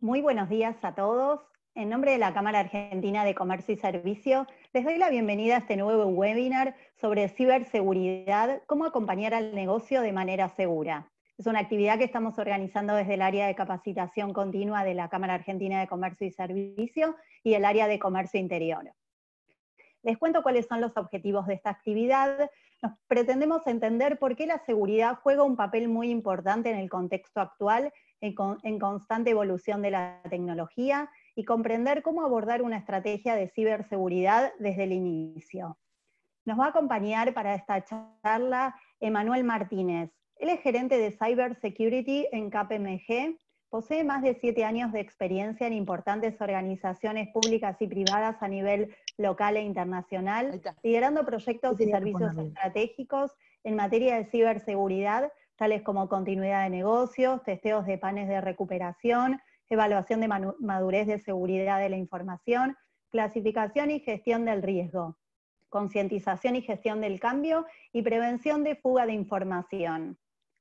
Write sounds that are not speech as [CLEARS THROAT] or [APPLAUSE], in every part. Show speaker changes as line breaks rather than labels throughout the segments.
Muy buenos días a todos. En nombre de la Cámara Argentina de Comercio y Servicio, les doy la bienvenida a este nuevo webinar sobre ciberseguridad, cómo acompañar al negocio de manera segura. Es una actividad que estamos organizando desde el área de capacitación continua de la Cámara Argentina de Comercio y Servicio y el área de Comercio Interior. Les cuento cuáles son los objetivos de esta actividad nos pretendemos entender por qué la seguridad juega un papel muy importante en el contexto actual, en, constante evolución de la tecnología, y comprender cómo abordar una estrategia de ciberseguridad desde el inicio. Nos va a acompañar para esta charla Emanuel Martínez. Él es gerente de Cyber Security en KPMG Posee más de siete años de experiencia en importantes organizaciones públicas y privadas a nivel local e internacional, liderando proyectos y servicios estratégicos en materia de ciberseguridad, tales como continuidad de negocios, testeos de panes de recuperación, evaluación de madurez de seguridad de la información, clasificación y gestión del riesgo, concientización y gestión del cambio y prevención de fuga de información.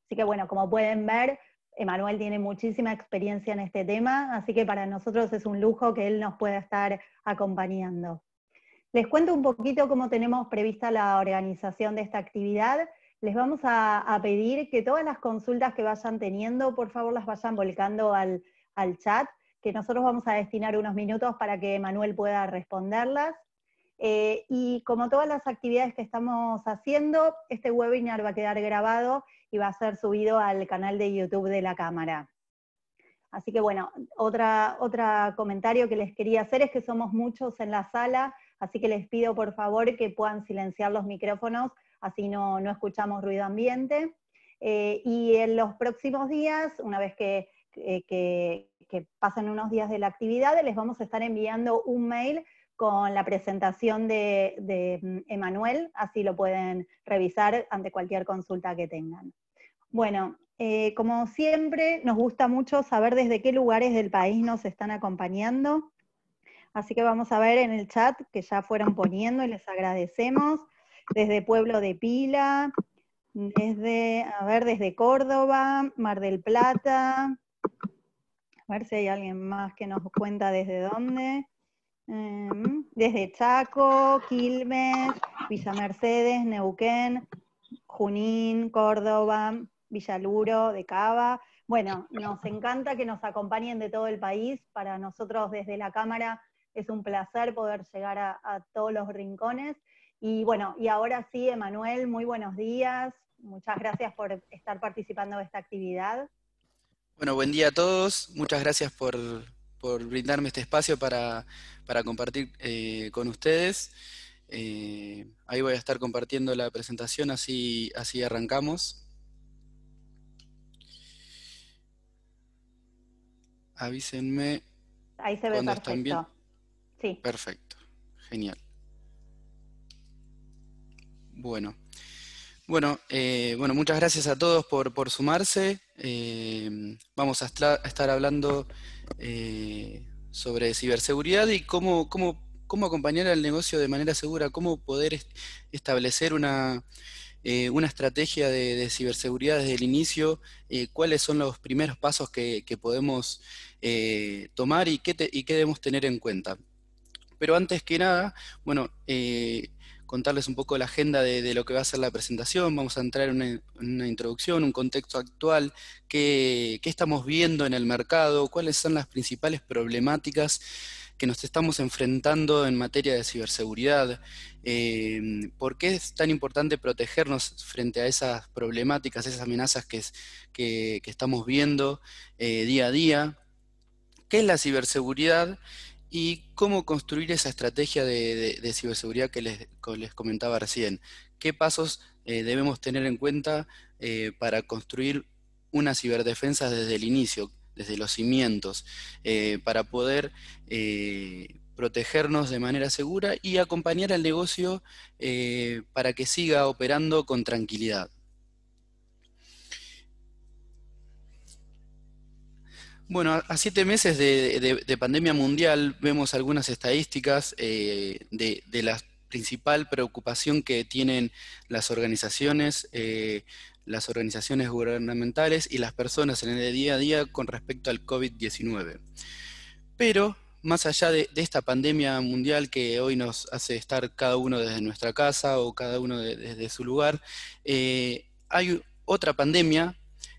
Así que bueno, como pueden ver, Emanuel tiene muchísima experiencia en este tema, así que para nosotros es un lujo que él nos pueda estar acompañando. Les cuento un poquito cómo tenemos prevista la organización de esta actividad. Les vamos a, pedir que todas las consultas que vayan teniendo, por favor, las vayan volcando al, chat, que nosotros vamos a destinar unos minutos para que Emanuel pueda responderlas. Eh, y como todas las actividades que estamos haciendo, este webinar va a quedar grabado y va a ser subido al canal de YouTube de la Cámara. Así que bueno, otra, otro comentario que les quería hacer es que somos muchos en la sala, así que les pido por favor que puedan silenciar los micrófonos, así no, no escuchamos ruido ambiente. Eh, y en los próximos días, una vez que, que, que pasen unos días de la actividad, les vamos a estar enviando un mail con la presentación de mm, Emanuel, así lo pueden revisar ante cualquier consulta que tengan. Bueno, eh, como siempre, nos gusta mucho saber desde qué lugares del país nos están acompañando. Así que vamos a ver en el chat que ya fueron poniendo y les agradecemos. Desde Pueblo de Pila, desde, a ver, desde Córdoba, Mar del Plata. A ver si hay alguien más que nos cuenta desde dónde. Em, desde Chaco, Quilmes, Villa Mercedes, Neuquén, Junín, Córdoba, Villaluro, de Cava. Bueno, [LAUGHS] nos encanta que nos acompañen de todo el país. Para nosotros desde la Cámara es un placer poder llegar a, todos los rincones. Y bueno, y ahora sí, Emanuel, muy buenos días. Muchas gracias por estar participando de esta actividad.
Bueno, buen día a todos. Muchas gracias por, brindarme este espacio para, compartir eh, con ustedes. Eh, ahí voy a estar compartiendo la presentación, así, así arrancamos. avísenme. Ahí se ve cuando perfecto. Sí. Perfecto, genial. Bueno. Bueno, eh, bueno, muchas gracias a todos por, sumarse. Eh, vamos a, estar hablando eh, sobre ciberseguridad y cómo, cómo, cómo acompañar al negocio de manera segura, cómo poder establecer una, eh, una estrategia de, ciberseguridad desde el inicio, eh, cuáles son los primeros pasos que, podemos eh, tomar y qué, debemos tener en cuenta. Pero antes que nada, bueno, contarles un poco la agenda de, lo que va a ser la presentación, vamos a entrar en una, introducción, un contexto actual, qué, estamos viendo en el mercado, cuáles son las principales problemáticas que nos estamos enfrentando en materia de ciberseguridad, em, por qué es tan importante protegernos frente a esas problemáticas, esas amenazas que, que estamos viendo eh, día a día, qué es la ciberseguridad ¿Y cómo construir esa estrategia de, ciberseguridad que les, comentaba recién? ¿Qué pasos eh, debemos tener en cuenta eh, para construir una ciberdefensa desde el inicio, desde los cimientos, eh, para poder protegernos de manera segura y acompañar al negocio para que siga operando con tranquilidad? Bueno, a siete meses de, pandemia mundial vemos algunas estadísticas eh, de, la principal preocupación que tienen las organizaciones, eh, las organizaciones gubernamentales y las personas en el día a día con respecto al COVID-19. Pero más allá de, esta pandemia mundial que hoy nos hace estar cada uno desde nuestra casa o cada uno desde su lugar, eh, hay otra pandemia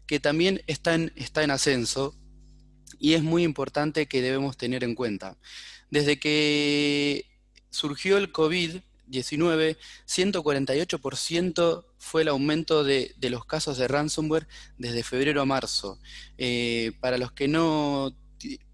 que también está en ascenso, y es muy importante que debemos tener en cuenta. Desde que surgió el COVID-19, 148% fue el aumento de, los casos de ransomware desde febrero a marzo. Eh, para los que no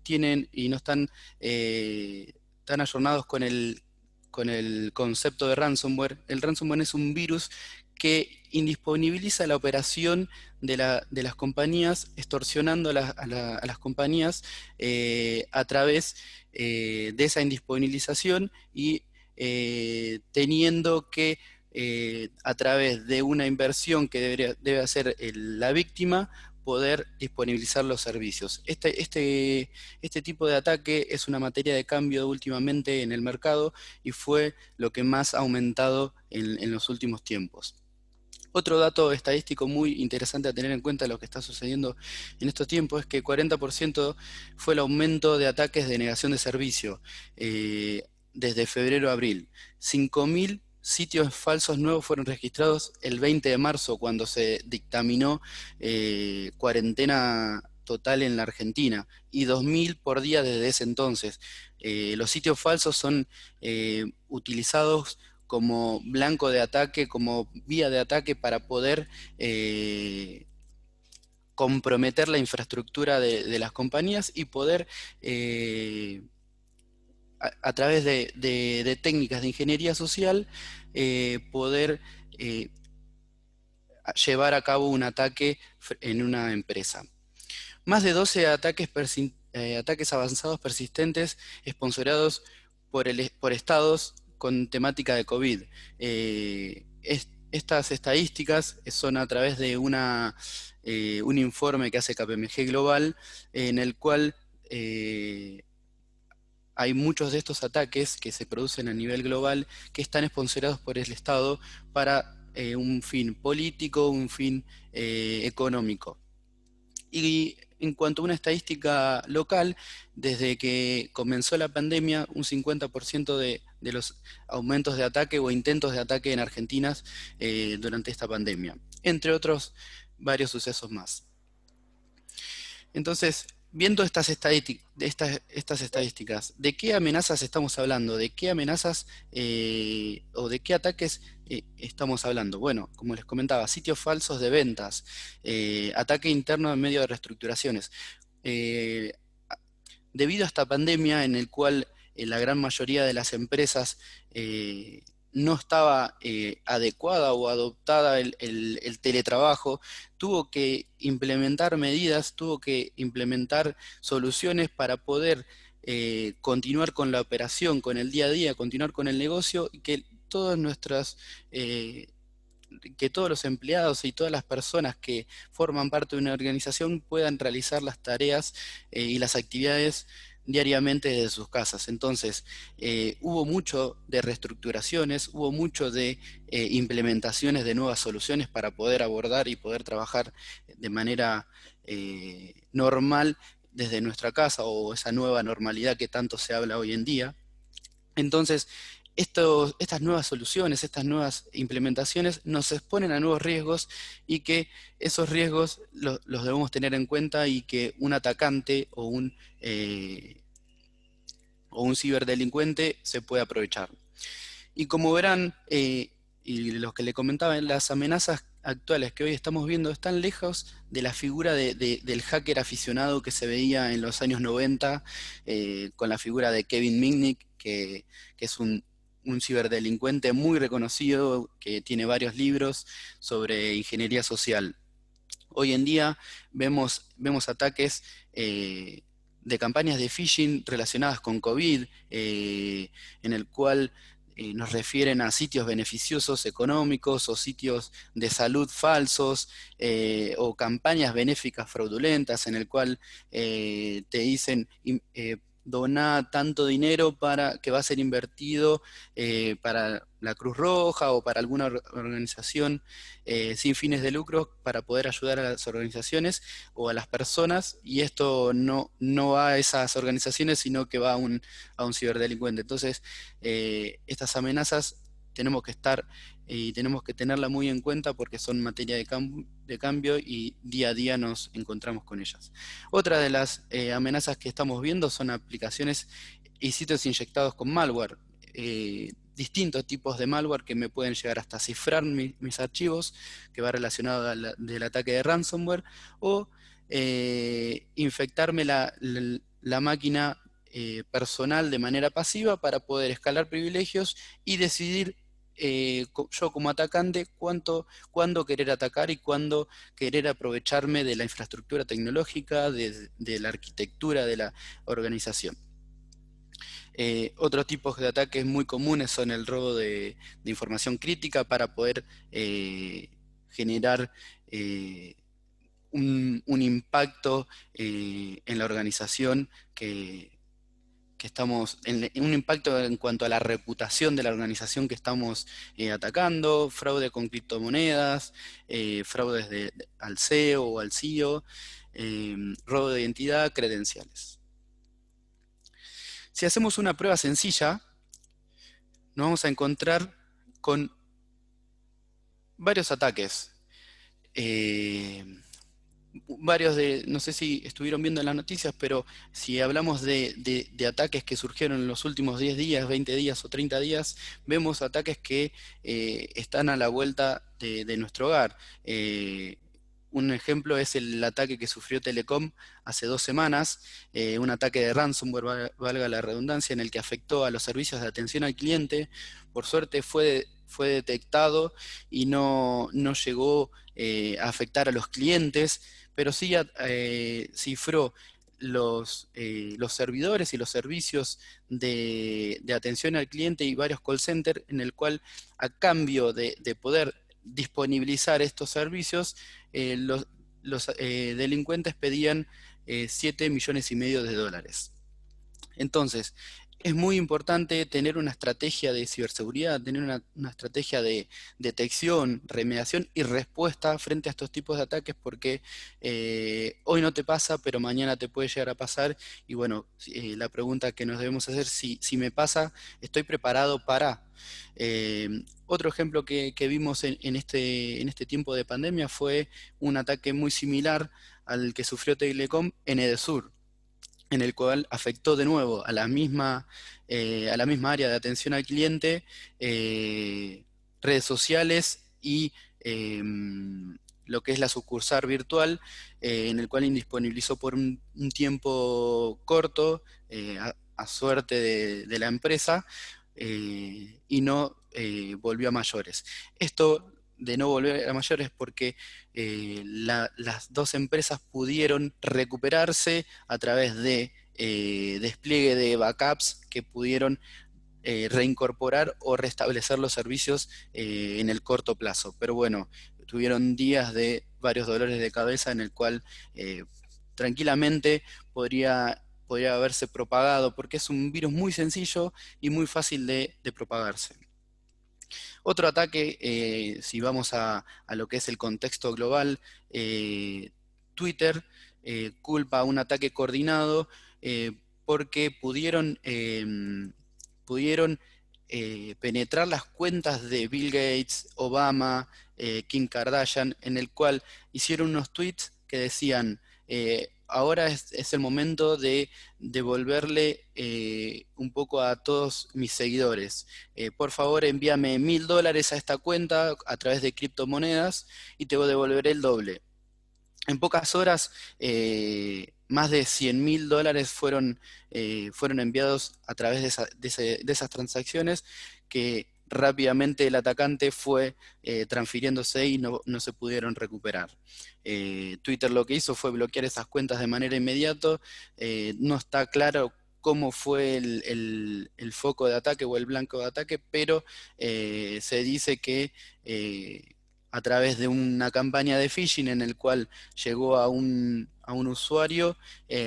tienen y no están eh, tan ayornados con el, con el concepto de ransomware, el ransomware es un virus que indisponibiliza la operación de, las compañías, extorsionando a, las compañías eh, a través eh, de esa indisponibilización y eh, teniendo que, a través de una inversión que debería, debe hacer la víctima, poder disponibilizar los servicios. Este, este, este, tipo de ataque es una materia de cambio últimamente en el mercado y fue lo que más ha aumentado en los últimos tiempos. Otro dato estadístico muy interesante a tener en cuenta lo que está sucediendo en estos tiempos es que 40% fue el aumento de ataques de negación de servicio eh, desde febrero a abril. 5.000 sitios falsos nuevos fueron registrados el 20 de marzo cuando se dictaminó eh, cuarentena total en la Argentina y 2.000 por día desde ese entonces. Eh, los sitios falsos son utilizados como blanco de ataque, como vía de ataque para poder eh, comprometer la infraestructura de, las compañías y poder, eh, a, través de, técnicas de ingeniería social, eh, poder llevar a cabo un ataque en una empresa. Más de 12 ataques, ataques avanzados persistentes, esponsorados por, el, por estados con temática de COVID. Eh, estas estadísticas son a través de una, eh, un informe que hace KPMG Global, en el cual eh, hay muchos de estos ataques que se producen a nivel global que están esponsorados por el Estado para un fin político, un fin económico. Y en cuanto a una estadística local, desde que comenzó la pandemia, un 50% de de los aumentos de ataque o intentos de ataque en Argentina eh, durante esta pandemia, entre otros varios sucesos más. Entonces, viendo estas, estadísticas, ¿de qué amenazas estamos hablando? ¿De qué amenazas eh, o de qué ataques eh, estamos hablando? Bueno, como les comentaba, sitios falsos de ventas, ataque interno en medio de reestructuraciones. debido a esta pandemia en el cual en eh, la gran mayoría de las empresas eh, no estaba eh, adecuada o adoptada el, teletrabajo, tuvo que implementar medidas, tuvo que implementar soluciones para poder continuar con la operación, con el día a día, continuar con el negocio y que todas nuestras... que todos los empleados y todas las personas que forman parte de una organización puedan realizar las tareas y las actividades diariamente de sus casas. Entonces, eh, hubo mucho de reestructuraciones, hubo mucho de eh, implementaciones de nuevas soluciones para poder abordar y poder trabajar de manera eh, normal desde nuestra casa o esa nueva normalidad que tanto se habla hoy en día. Entonces, estas nuevas soluciones, estas nuevas implementaciones nos exponen a nuevos riesgos y que esos riesgos los debemos tener en cuenta y que un atacante o un, eh, o un ciberdelincuente se puede aprovechar. Y como verán, eh, y los que le comentaba, las amenazas actuales que hoy estamos viendo están lejos de la figura del hacker aficionado que se veía en los años 90 eh, con la figura de Kevin Mitnick, que es un un ciberdelincuente muy reconocido que tiene varios libros sobre ingeniería social. Hoy en día vemos, vemos ataques eh, de campañas de phishing relacionadas con COVID, eh, en el cual eh, nos refieren a sitios beneficiosos económicos o sitios de salud falsos o campañas benéficas fraudulentas en el cual te dicen donar tanto dinero para que va a ser invertido eh, para la Cruz Roja o para alguna organización eh, sin fines de lucro para poder ayudar a las organizaciones o a las personas y esto no, no va a esas organizaciones sino que va a un, a un ciberdelincuente. Entonces, eh, estas amenazas tenemos que estar y tenemos que tenerla muy en cuenta porque son materia de, cambio y día a día nos encontramos con ellas. Otra de las eh, amenazas que estamos viendo son aplicaciones y sitios inyectados con malware. Eh, distintos tipos de malware que me pueden llegar hasta cifrar mis archivos, que va relacionado del ataque de ransomware, o eh, infectarme la máquina personal de manera pasiva para poder escalar privilegios y decidir eh, yo como atacante cuánto, cuándo querer atacar y cuándo querer aprovecharme de la infraestructura tecnológica, de, la arquitectura de la organización. Eh, otros tipos de ataques muy comunes son el robo de, información crítica para poder eh, generar un, impacto en la organización que que estamos, en, un impacto en cuanto a la reputación de la organización que estamos eh, atacando, fraude con criptomonedas, eh, fraudes al CEO o al CEO, em, robo de identidad, credenciales. Si hacemos una prueba sencilla, nos vamos a encontrar con varios ataques. Eh, varios de, no sé si estuvieron viendo las noticias, pero si hablamos de, ataques que surgieron en los últimos 10 días, 20 días o 30 días, vemos ataques que eh, están a la vuelta de, nuestro hogar. Eh, un ejemplo es el ataque que sufrió Telecom hace dos semanas, eh, un ataque de ransomware, valga la redundancia, en el que afectó a los servicios de atención al cliente. Por suerte fue, fue detectado y no, no llegó a afectar a los clientes pero sí eh, cifró los, eh, los, servidores y los servicios de, atención al cliente y varios call centers en el cual a cambio de, poder disponibilizar estos servicios, eh, los, delincuentes pedían 7 millones y medio de dólares. Entonces, es muy importante tener una estrategia de ciberseguridad, tener una, estrategia de detección, remediación y respuesta frente a estos tipos de ataques porque eh, hoy no te pasa, pero mañana te puede llegar a pasar. Y bueno, eh, la pregunta que nos debemos hacer, si, si me pasa, ¿estoy preparado para? Eh, otro ejemplo que, vimos en, este, en este tiempo de pandemia fue un ataque muy similar al que sufrió Telecom en Edesur en el cual afectó de nuevo a la misma, eh, a la misma área de atención al cliente, eh, redes sociales y em, lo que es la sucursal virtual, eh, en el cual indisponibilizó por un, tiempo corto, a, suerte de, de la empresa, y no volvió a mayores. Esto de no volver a mayores porque eh, las dos empresas pudieron recuperarse a través de eh, despliegue de backups que pudieron eh, reincorporar o restablecer los servicios en el corto plazo. Pero bueno, tuvieron días de varios dolores de cabeza en el cual tranquilamente podría, podría haberse propagado porque es un virus muy sencillo y muy fácil de, de propagarse. Otro ataque, eh, si vamos a, lo que es el contexto global, eh, Twitter eh, culpa un ataque coordinado porque pudieron, em, pudieron penetrar las cuentas de Bill Gates, Obama, Kim Kardashian, en el cual hicieron unos tweets que decían ahora es, el momento de devolverle eh, un poco a todos mis seguidores. Eh, por favor, envíame mil dólares a esta cuenta a través de criptomonedas y te voy a devolver el doble. En pocas horas, eh, más de 100 mil dólares fueron, enviados a través de esas transacciones que rápidamente el atacante fue eh, transfiriéndose y no, se pudieron recuperar. Eh, Twitter lo que hizo fue bloquear esas cuentas de manera inmediata. Eh, no está claro cómo fue el, foco de ataque o el blanco de ataque, pero se dice que a través de una campaña de phishing en el cual llegó a un, usuario,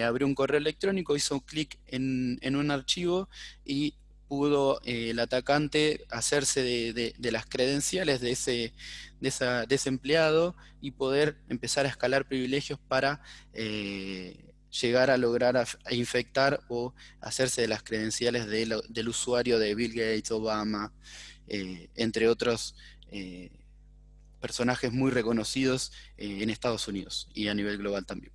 abrió un correo electrónico, hizo un clic en, un archivo y pudo eh, el atacante hacerse de, las credenciales de ese, de, empleado y poder empezar a escalar privilegios para eh, llegar a lograr a, infectar o hacerse de las credenciales del usuario de Bill Gates, Obama, eh, entre otros personajes muy reconocidos en Estados Unidos y a nivel global también.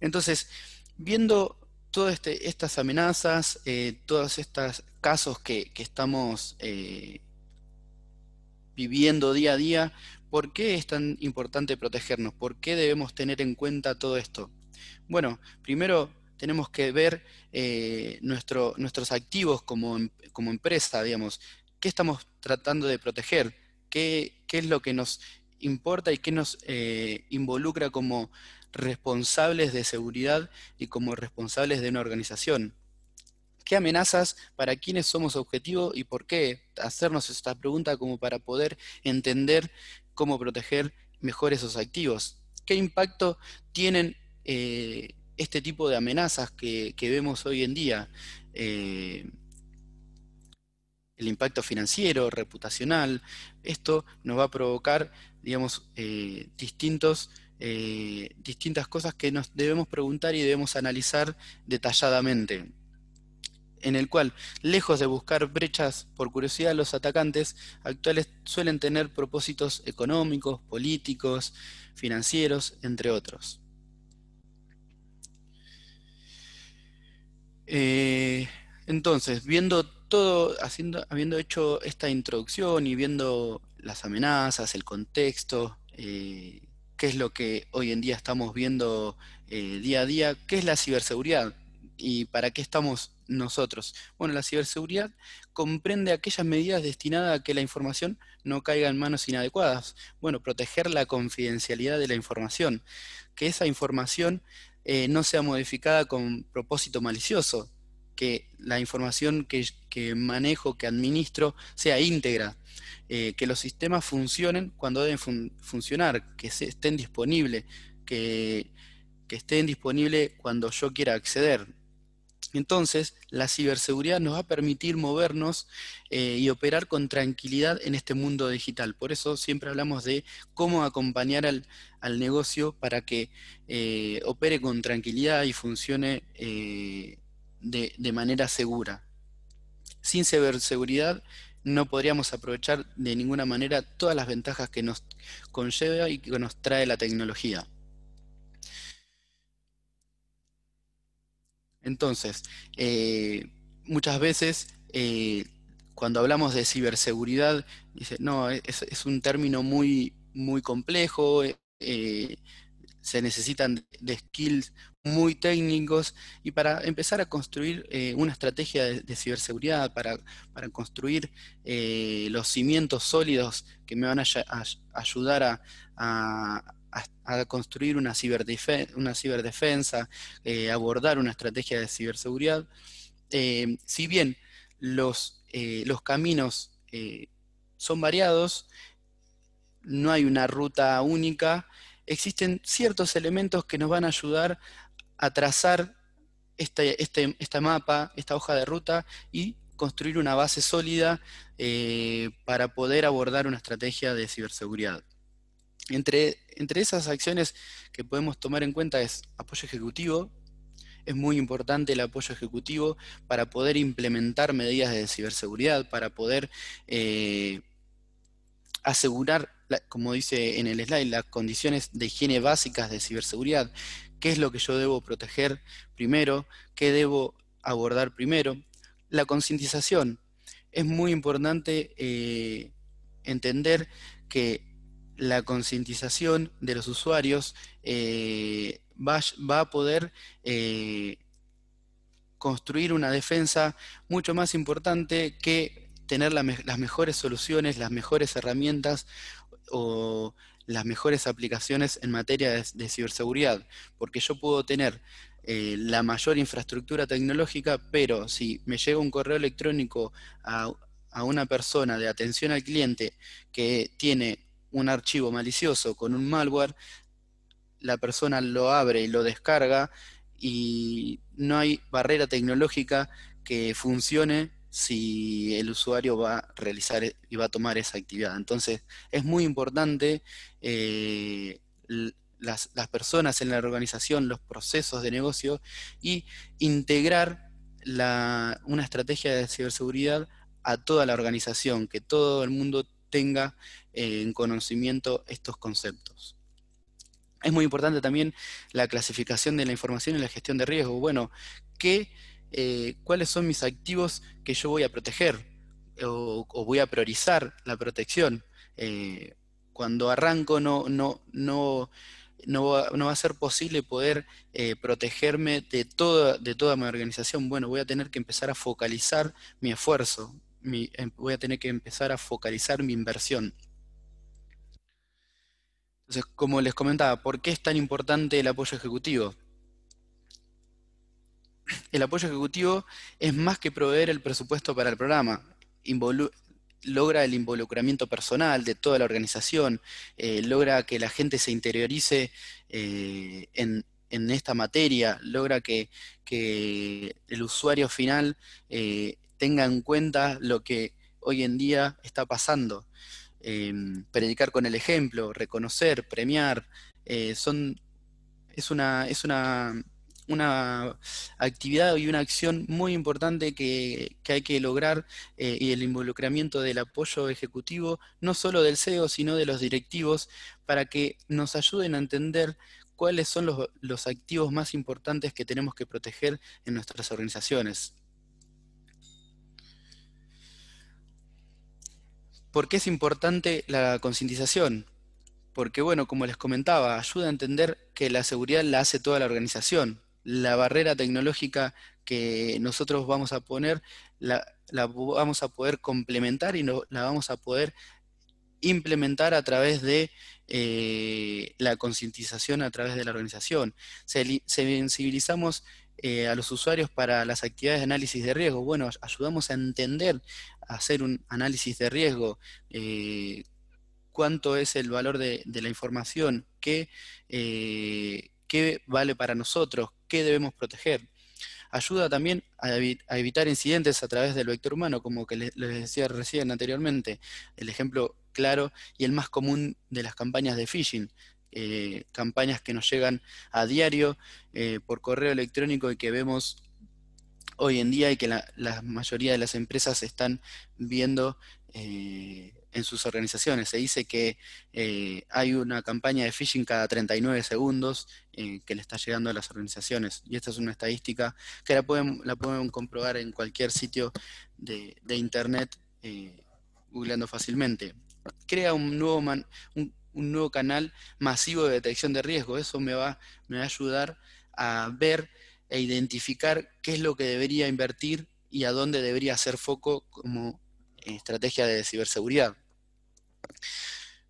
Entonces, viendo este, eh, todas estas amenazas, todos estos casos que, estamos eh, viviendo día a día, ¿por qué es tan importante protegernos? ¿Por qué debemos tener en cuenta todo esto? Bueno, primero tenemos que ver eh, nuestros activos como, empresa, digamos, qué estamos tratando de proteger, qué, qué es lo que nos importa y qué nos involucra como responsables de seguridad y como responsables de una organización. ¿Qué amenazas? ¿Para quienes somos objetivo y por qué? Hacernos esta pregunta como para poder entender cómo proteger mejor esos activos. ¿Qué impacto tienen eh, este tipo de amenazas que, vemos hoy en día? Eh, el impacto financiero, reputacional, esto nos va a provocar, digamos, eh, distintos eh, distintas cosas que nos debemos preguntar y debemos analizar detalladamente en el cual, lejos de buscar brechas por curiosidad, los atacantes actuales suelen tener propósitos económicos, políticos, financieros, entre otros. Eh, entonces, viendo todo, haciendo, habiendo hecho esta introducción y viendo las amenazas, el contexto, eh, qué es lo que hoy en día estamos viendo eh, día a día, qué es la ciberseguridad y para qué estamos nosotros. Bueno, la ciberseguridad comprende aquellas medidas destinadas a que la información no caiga en manos inadecuadas. Bueno, proteger la confidencialidad de la información, que esa información eh, no sea modificada con propósito malicioso, que la información que, manejo, que administro, sea íntegra, eh, que los sistemas funcionen cuando deben funcionar, que estén disponibles, que, estén disponibles cuando yo quiera acceder. Entonces, la ciberseguridad nos va a permitir movernos eh, y operar con tranquilidad en este mundo digital. Por eso siempre hablamos de cómo acompañar al, negocio para que eh, opere con tranquilidad y funcione de, manera segura. Sin ciberseguridad no podríamos aprovechar de ninguna manera todas las ventajas que nos conlleva y que nos trae la tecnología. Entonces, eh, muchas veces eh, cuando hablamos de ciberseguridad, dice, no, es, un término muy, muy complejo, eh, se necesitan de skills muy técnicos y para empezar a construir eh, una estrategia de, ciberseguridad, para, construir eh, los cimientos sólidos que me van a, ayudar a, construir una, ciberdefensa, eh, abordar una estrategia de ciberseguridad. si bien los, los caminos son variados, no hay una ruta única, existen ciertos elementos que nos van a ayudar a trazar este, esta mapa, esta hoja de ruta y construir una base sólida eh, para poder abordar una estrategia de ciberseguridad. Entre, entre esas acciones que podemos tomar en cuenta es apoyo ejecutivo, es muy importante el apoyo ejecutivo para poder implementar medidas de ciberseguridad, para poder eh, asegurar como dice en el slide, las condiciones de higiene básicas de ciberseguridad. ¿Qué es lo que yo debo proteger primero? ¿Qué debo abordar primero? La concientización. Es muy importante eh, entender que la concientización de los usuarios eh, va, va, a poder eh, construir una defensa mucho más importante que tener las mejores soluciones, las mejores herramientas o las mejores aplicaciones en materia de, ciberseguridad, porque yo puedo tener eh, la mayor infraestructura tecnológica, pero si me llega un correo electrónico a una persona de atención al cliente que tiene un archivo malicioso con un malware, la persona lo abre y lo descarga y no hay barrera tecnológica que funcione si el usuario va a realizar e, y va a tomar esa actividad. Entonces, es muy importante eh, las, personas en la organización, los procesos de negocio y integrar una estrategia de ciberseguridad a toda la organización, que todo el mundo tenga eh, en conocimiento estos conceptos. Es muy importante también la clasificación de la información y la gestión de riesgo. Bueno, que eh, cuáles son mis activos que yo voy a proteger o, voy a priorizar la protección. Eh, cuando arranco no, no, no, no va, a ser posible poder eh, protegerme de toda, de toda mi organización. Bueno, voy a tener que empezar a focalizar mi esfuerzo, em, voy a tener que empezar a focalizar mi inversión. Entonces, como les comentaba, ¿por qué es tan importante el apoyo ejecutivo? el apoyo ejecutivo es más que proveer el presupuesto para el programa. logra el involucramiento personal de toda la organización, eh, logra que la gente se interiorice eh, en, esta materia, logra que, el usuario final eh, tenga en cuenta lo que hoy en día está pasando. Em, predicar con el ejemplo, reconocer, premiar, son, es una, es una una actividad y una acción muy importante que, hay que lograr eh, y el involucramiento del apoyo ejecutivo, no solo del CEO, sino de los directivos, para que nos ayuden a entender cuáles son los, los activos más importantes que tenemos que proteger en nuestras organizaciones. ¿Por qué es importante la concientización? Porque, bueno, como les comentaba, ayuda a entender que la seguridad la hace toda la organización, la barrera tecnológica que nosotros vamos a poner, la, vamos a poder complementar y no, la vamos a poder implementar a través de eh, la concientización a través de la organización. Se, sensibilizamos eh, a los usuarios para las actividades de análisis de riesgo. Bueno, ayudamos a entender, a hacer un análisis de riesgo, eh, cuánto es el valor de, la información, que qué vale para nosotros, qué debemos proteger. Ayuda también a, evitar incidentes a través del vector humano, como que les, decía recién anteriormente, el ejemplo claro y el más común de las campañas de phishing, eh, campañas que nos llegan a diario eh, por correo electrónico y que vemos hoy en día y que la, mayoría de las empresas están viendo eh, en sus organizaciones. Se dice que eh, hay una campaña de phishing cada 39 segundos eh, que le está llegando a las organizaciones. Y esta es una estadística que la pueden, la pueden comprobar en cualquier sitio de, Internet, eh, googleando fácilmente. Crea un nuevo, un nuevo canal masivo de detección de riesgo. Eso me va, me va a ayudar a ver e identificar qué es lo que debería invertir y a dónde debería hacer foco como estrategia de ciberseguridad.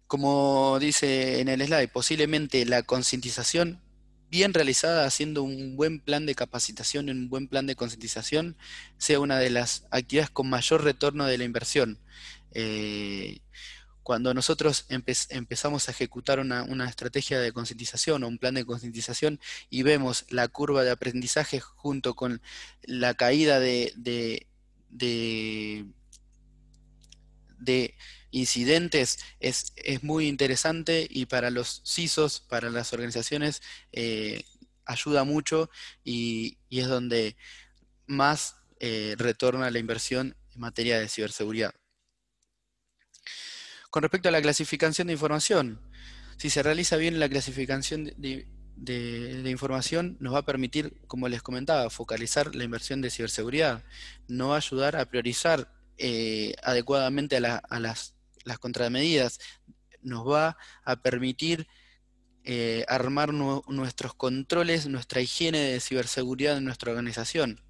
Como dice en el slide, posiblemente la concientización bien realizada, haciendo un buen plan de capacitación y un buen plan de concientización, sea una de las actividades con mayor retorno de la inversión. Eh, cuando nosotros empezamos a ejecutar una, estrategia de concientización o un plan de concientización y vemos la curva de aprendizaje junto con la caída de incidentes es, es muy interesante y para los CISOs, para las organizaciones, eh, ayuda mucho y, es donde más eh, retorna la inversión en materia de ciberseguridad. Con respecto a la clasificación de información, si se realiza bien la clasificación de, información, nos va a permitir, como les comentaba, focalizar la inversión de ciberseguridad, no va a ayudar a priorizar eh, adecuadamente a, las las contramedidas, nos va a permitir eh, armar nuestros controles, nuestra higiene de ciberseguridad en nuestra organización.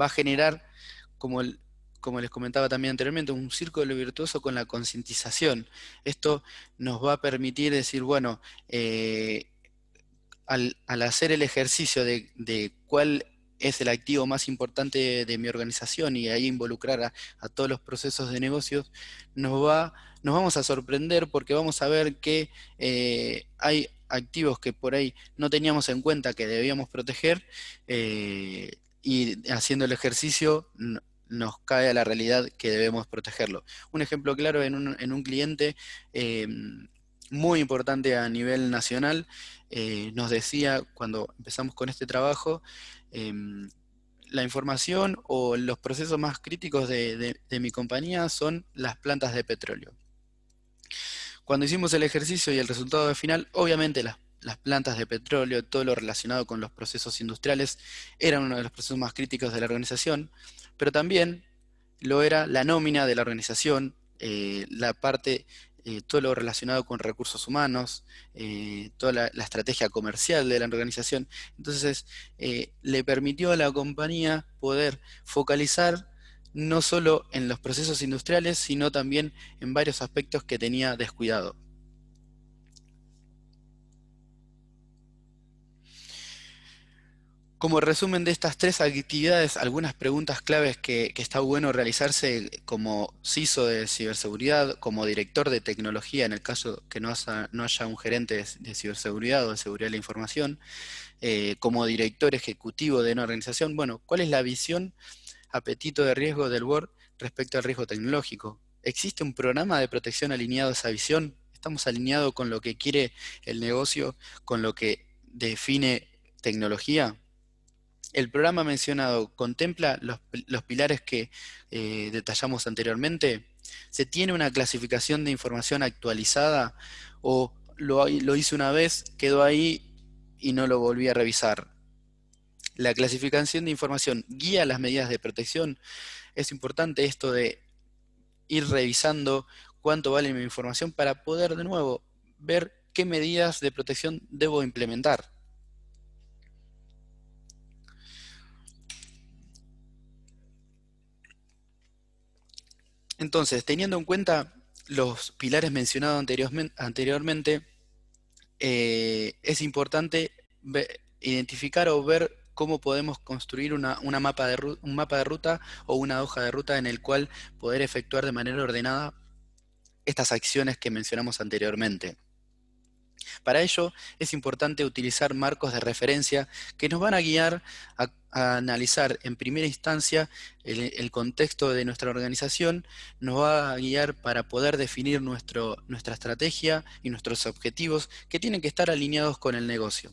Va a generar, como, como les comentaba también anteriormente, un círculo virtuoso con la concientización. Esto nos va a permitir decir, bueno, eh, al, hacer el ejercicio de, de cuál es el activo más importante de, mi organización y ahí involucrar a, todos los procesos de negocios, nos, va, nos vamos a sorprender porque vamos a ver que eh, hay activos que por ahí no teníamos en cuenta que debíamos proteger eh, y haciendo el ejercicio nos cae a la realidad que debemos protegerlo. Un ejemplo claro en un, cliente, em, muy importante a nivel nacional, eh, nos decía cuando empezamos con este trabajo, em, la información o los procesos más críticos de, mi compañía son las plantas de petróleo. Cuando hicimos el ejercicio y el resultado final, obviamente las, plantas de petróleo, todo lo relacionado con los procesos industriales, eran uno de los procesos más críticos de la organización, pero también lo era la nómina de la organización, eh, la parte eh, todo lo relacionado con recursos humanos, eh, toda la, estrategia comercial de la organización. Entonces, eh, le permitió a la compañía poder focalizar no solo en los procesos industriales, sino también en varios aspectos que tenía descuidado. Como resumen de estas tres actividades, algunas preguntas claves que, está bueno realizarse como CISO de ciberseguridad, como director de tecnología, en el caso que no, haya, un gerente de ciberseguridad o de seguridad de la información, eh, como director ejecutivo de una organización, bueno, ¿cuál es la visión, apetito de riesgo del Word respecto al riesgo tecnológico? ¿Existe un programa de protección alineado a esa visión? ¿Estamos alineados con lo que quiere el negocio, con lo que define tecnología? el programa mencionado contempla los, pilares que eh, detallamos anteriormente, se tiene una clasificación de información actualizada o lo, lo hice una vez, quedó ahí y no lo volví a revisar. La clasificación de información guía las medidas de protección. Es importante esto de ir revisando cuánto vale mi información para poder de nuevo ver qué medidas de protección debo implementar. Entonces, teniendo en cuenta los pilares mencionados anteriormente, eh, es importante identificar o ver cómo podemos construir un mapa de ruta o una hoja de ruta en el cual poder efectuar de manera ordenada estas acciones que mencionamos anteriormente. Para ello es importante utilizar marcos de referencia que nos van a guiar a, analizar en primera instancia el, contexto de nuestra organización, nos va a guiar para poder definir nuestra estrategia y nuestros objetivos que tienen que estar alineados con el negocio.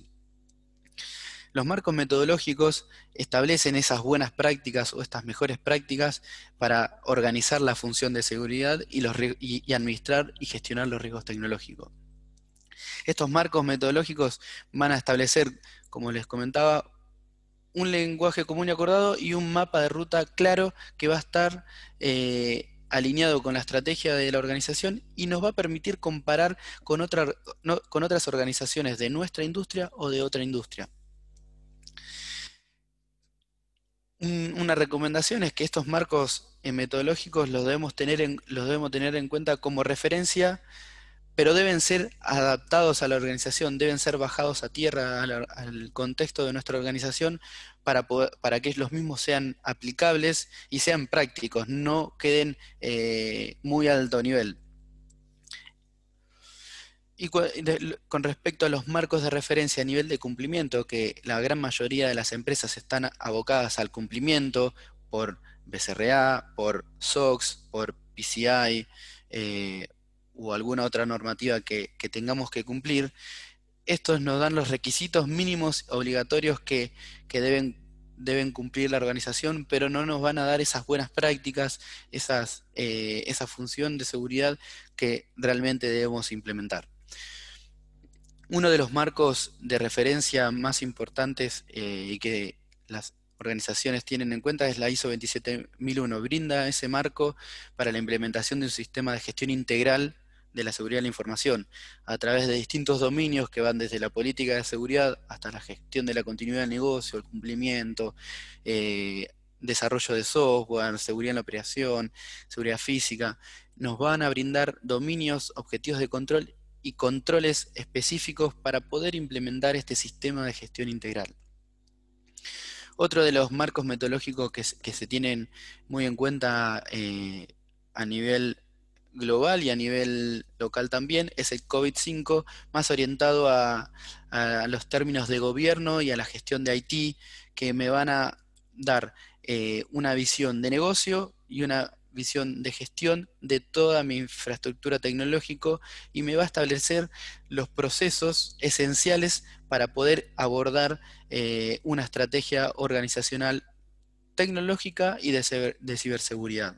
Los marcos metodológicos establecen esas buenas prácticas o estas mejores prácticas para organizar la función de seguridad y administrar y gestionar los riesgos tecnológicos. Estos marcos metodológicos van a establecer, como les comentaba, un lenguaje común y acordado y un mapa de ruta claro que va a estar eh, alineado con la estrategia de la organización y nos va a permitir comparar con, otras organizaciones de nuestra industria o de otra industria. una recomendación es que estos marcos eh, metodológicos los debemos, tener los debemos tener en cuenta como referencia pero deben ser adaptados a la organización, deben ser bajados a tierra al contexto de nuestra organización para, para que los mismos sean aplicables y sean prácticos, no queden eh, muy alto nivel. Y con respecto a los marcos de referencia a nivel de cumplimiento, que la gran mayoría de las empresas están abocadas al cumplimiento por BCRA, por SOX, por PCI, eh, o alguna otra normativa que, tengamos que cumplir, estos nos dan los requisitos mínimos obligatorios que, deben, deben, cumplir la organización, pero no nos van a dar esas buenas prácticas, esas, eh, esa función de seguridad que realmente debemos implementar. Uno de los marcos de referencia más importantes eh, y que las organizaciones tienen en cuenta es la ISO 27001. Brinda ese marco para la implementación de un sistema de gestión integral de la seguridad de la información, a través de distintos dominios que van desde la política de seguridad hasta la gestión de la continuidad del negocio, el cumplimiento, eh, desarrollo de software, seguridad en la operación, seguridad física, nos van a brindar dominios, objetivos de control y controles específicos para poder implementar este sistema de gestión integral. Otro de los marcos metodológicos que, se tienen muy en cuenta eh, a nivel global y a nivel local también es el COVID-5, más orientado a, los términos de gobierno y a la gestión de Haití, que me van a dar eh, una visión de negocio y una visión de gestión de toda mi infraestructura tecnológica y me va a establecer los procesos esenciales para poder abordar eh, una estrategia organizacional tecnológica y de ciberseguridad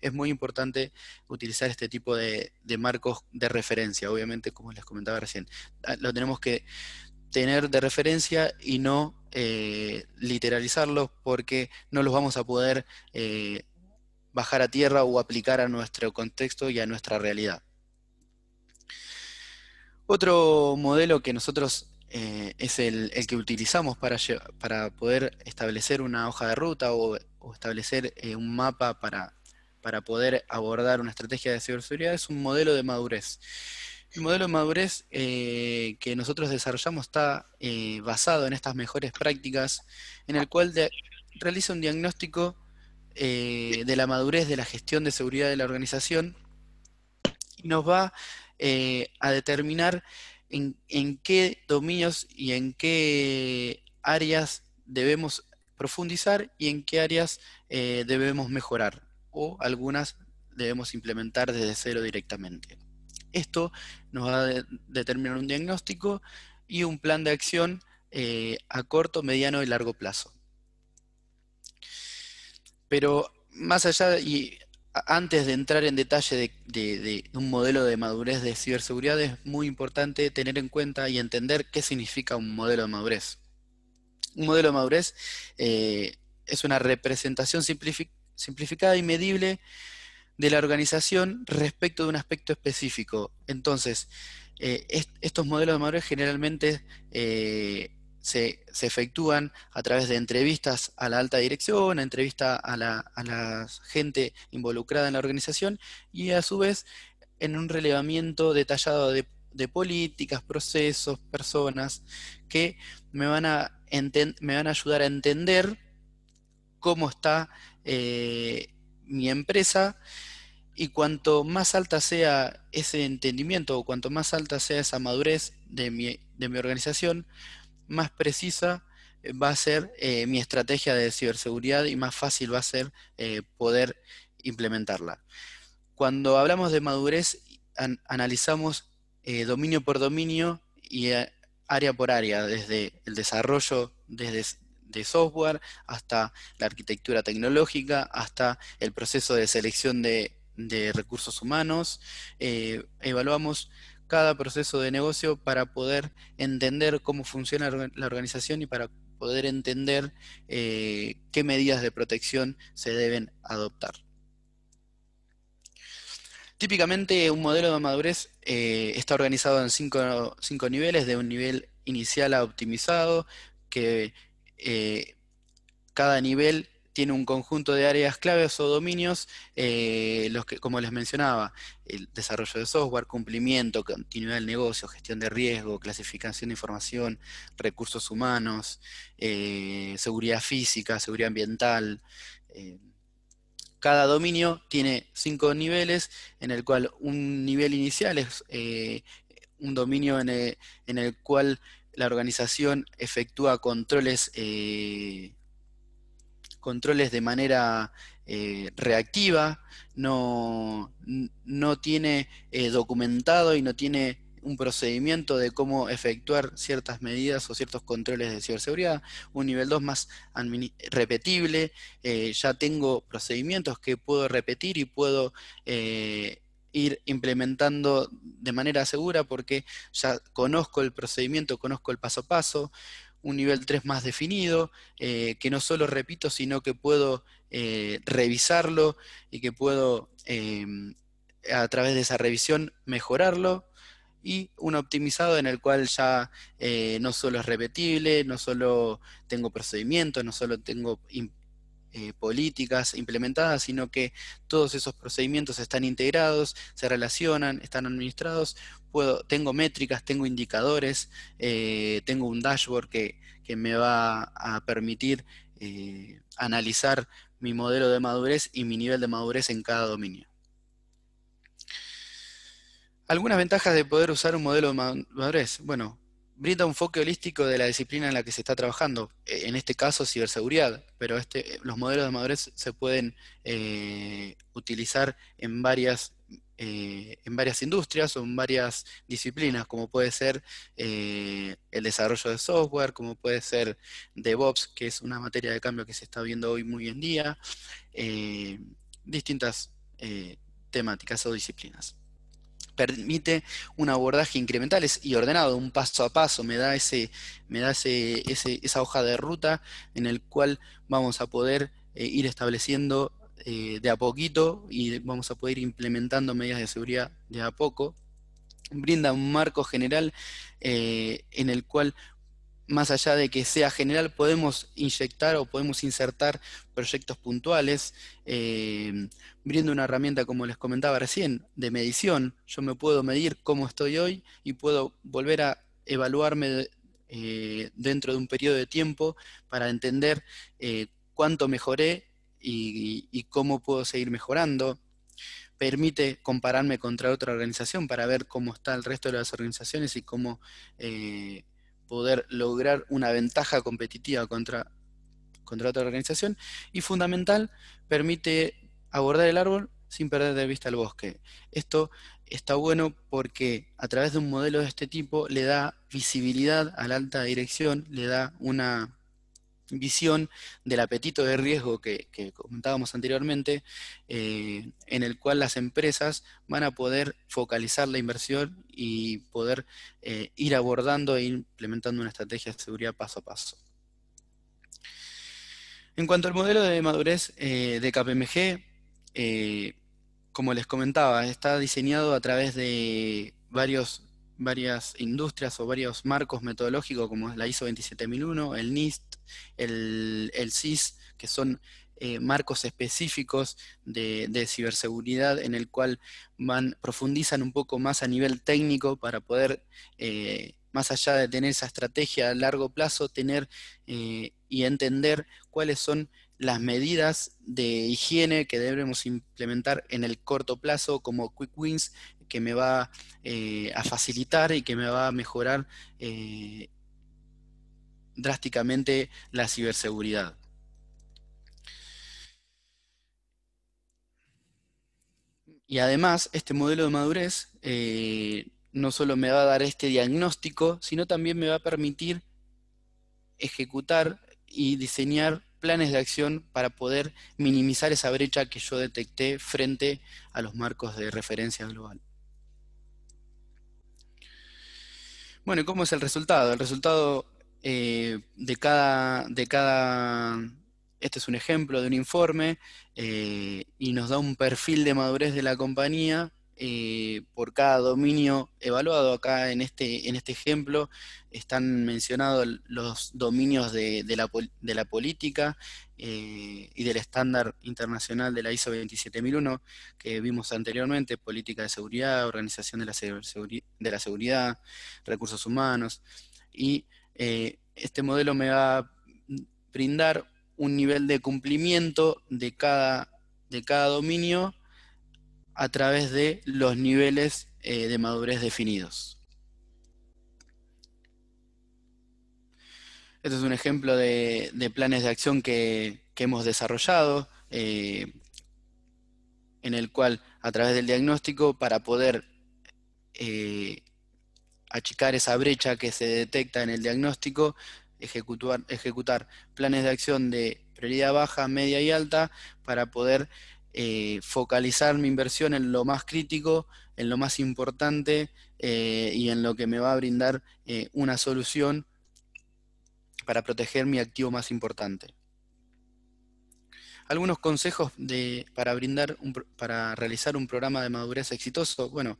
es muy importante utilizar este tipo de, marcos de referencia, obviamente, como les comentaba recién. Ah, lo tenemos que tener de referencia y no eh, literalizarlos porque no los vamos a poder eh, bajar a tierra o aplicar a nuestro contexto y a nuestra realidad. Otro modelo que nosotros eh, es el, que utilizamos para, poder establecer una hoja de ruta o establecer un mapa para para poder abordar una estrategia de ciberseguridad es un modelo de madurez. El modelo de madurez eh, que nosotros desarrollamos está eh, basado en estas mejores prácticas, en el cual realiza un diagnóstico eh, de la madurez de la gestión de seguridad de la organización y nos va a determinar en, qué dominios y en qué áreas debemos profundizar y en qué áreas debemos mejorar o algunas debemos implementar desde cero directamente. Esto nos va a determinar un diagnóstico y un plan de acción eh, a corto, mediano y largo plazo. Pero más allá y antes de entrar en detalle de, un modelo de madurez de ciberseguridad, es muy importante tener en cuenta y entender qué significa un modelo de madurez. Un modelo de madurez eh, es una representación simplificada simplificada y medible de la organización respecto de un aspecto específico. Entonces, eh, estos modelos de madurez generalmente eh, se, efectúan a través de entrevistas a la alta dirección, entrevista a la, a la gente involucrada en la organización y a su vez en un relevamiento detallado de, políticas, procesos, personas que me van a, me van a ayudar a entender cómo está eh, mi empresa y cuanto más alta sea ese entendimiento o cuanto más alta sea esa madurez de mi, organización, más precisa eh, va a ser eh, mi estrategia de ciberseguridad y más fácil va a ser poder implementarla. Cuando hablamos de madurez, analizamos dominio por dominio y área por área, desde el desarrollo, desde de software, hasta la arquitectura tecnológica, hasta el proceso de selección de, recursos humanos. Eh, evaluamos cada proceso de negocio para poder entender cómo funciona la organización y para poder entender eh, qué medidas de protección se deben adoptar. Típicamente un modelo de madurez eh, está organizado en cinco, cinco niveles, de un nivel inicial a optimizado, que eh, cada nivel tiene un conjunto de áreas claves o dominios, eh, los que, como les mencionaba, el desarrollo de software, cumplimiento, continuidad del negocio, gestión de riesgo, clasificación de información, recursos humanos, eh, seguridad física, seguridad ambiental. Cada dominio tiene cinco niveles, en el cual un nivel inicial es un dominio en en el cual la organización efectúa controles, eh, controles de manera eh, reactiva, no, no tiene eh, documentado y no tiene un procedimiento de cómo efectuar ciertas medidas o ciertos controles de ciberseguridad, un nivel 2 más repetible, ya tengo procedimientos que puedo repetir y puedo implementando de manera segura porque ya conozco el procedimiento, conozco el paso a paso, un nivel 3 más definido, eh, que no solo repito, sino que puedo eh, revisarlo y que puedo em, a través de esa revisión mejorarlo y un optimizado en el cual ya eh, no solo es repetible, no solo tengo procedimientos, no solo tengo eh, políticas implementadas, sino que todos esos procedimientos están integrados, se relacionan, están administrados, tengo métricas, tengo indicadores, eh, tengo un dashboard que, me va a permitir eh, analizar mi modelo de madurez y mi nivel de madurez en cada dominio. Algunas ventajas de poder usar un modelo de madurez. Bueno, brinda un enfoque holístico de la disciplina en la que se está trabajando, eh, en este caso ciberseguridad, pero este, eh, los modelos de madurez se pueden eh, utilizar en varias, en varias industrias o en varias disciplinas, como puede ser el desarrollo de software, como puede ser DevOps, que es una materia de cambio que se está viendo hoy muy en día, distintas temáticas o disciplinas permite un abordaje incremental y ordenado, un paso a paso, me da, ese, me da ese, esa hoja de ruta en el cual vamos a poder eh, ir estableciendo eh, de a poquito y vamos a poder ir implementando medidas de seguridad de a poco. Brinda un marco general eh, en el cual más allá de que sea general, podemos inyectar o podemos insertar proyectos puntuales, viendo eh, una herramienta, como les comentaba recién, de medición. Yo me puedo medir cómo estoy hoy y puedo volver a evaluarme eh, dentro de un periodo de tiempo para entender eh, cuánto mejoré y, cómo puedo seguir mejorando permite compararme contra otra organización para ver cómo está el resto de las organizaciones y cómo poder lograr una ventaja competitiva contra, otra organización. Y fundamental, permite abordar el árbol sin perder de vista el bosque. Esto está bueno porque a través de un modelo de este tipo le da visibilidad a la alta dirección, le da una visión del apetito de riesgo que, comentábamos anteriormente, eh, en el cual las empresas van a poder focalizar la inversión y poder eh, ir abordando e implementando una estrategia de seguridad paso a paso. En cuanto al modelo de madurez eh, de KPMG, como les comentaba, está diseñado a través de varios varias industrias o varios marcos metodológicos como la ISO 27001, el NIST, el, CIS, que son eh, marcos específicos de, ciberseguridad en el cual van, profundizan un poco más a nivel técnico para poder, eh, más allá de tener esa estrategia a largo plazo, tener eh, y entender cuáles son las medidas de higiene que debemos implementar en el corto plazo como quick wins que me va eh, a facilitar y que me va a mejorar eh, drásticamente la ciberseguridad. Y además, este modelo de madurez eh, no solo me va a dar este diagnóstico, sino también me va a permitir ejecutar y diseñar planes de acción para poder minimizar esa brecha que yo detecté frente a los marcos de referencia global. Bueno, cómo es el resultado? El resultado eh, de, cada, de cada, este es un ejemplo de un informe eh, y nos da un perfil de madurez de la compañía eh, por cada dominio evaluado. Acá en este, en este ejemplo están mencionados los dominios la, de la, política, eh, y del estándar internacional de la ISO 27001 que vimos anteriormente, política de seguridad, organización de la, seguridad, recursos humanos, y eh, este modelo me va a brindar un nivel de cumplimiento de cada, dominio a través de los niveles eh, de madurez definidos. Este es un ejemplo de, planes de acción que, hemos desarrollado, eh, en el cual a través del diagnóstico, para poder eh, achicar esa brecha que se detecta en el diagnóstico, ejecutar, planes de acción de prioridad baja, media y alta, para poder eh, focalizar mi inversión en lo más crítico, en lo más importante y en lo que me va a brindar una solución para proteger mi activo más importante. Algunos consejos de, para, brindar para realizar un programa de madurez exitoso. Bueno,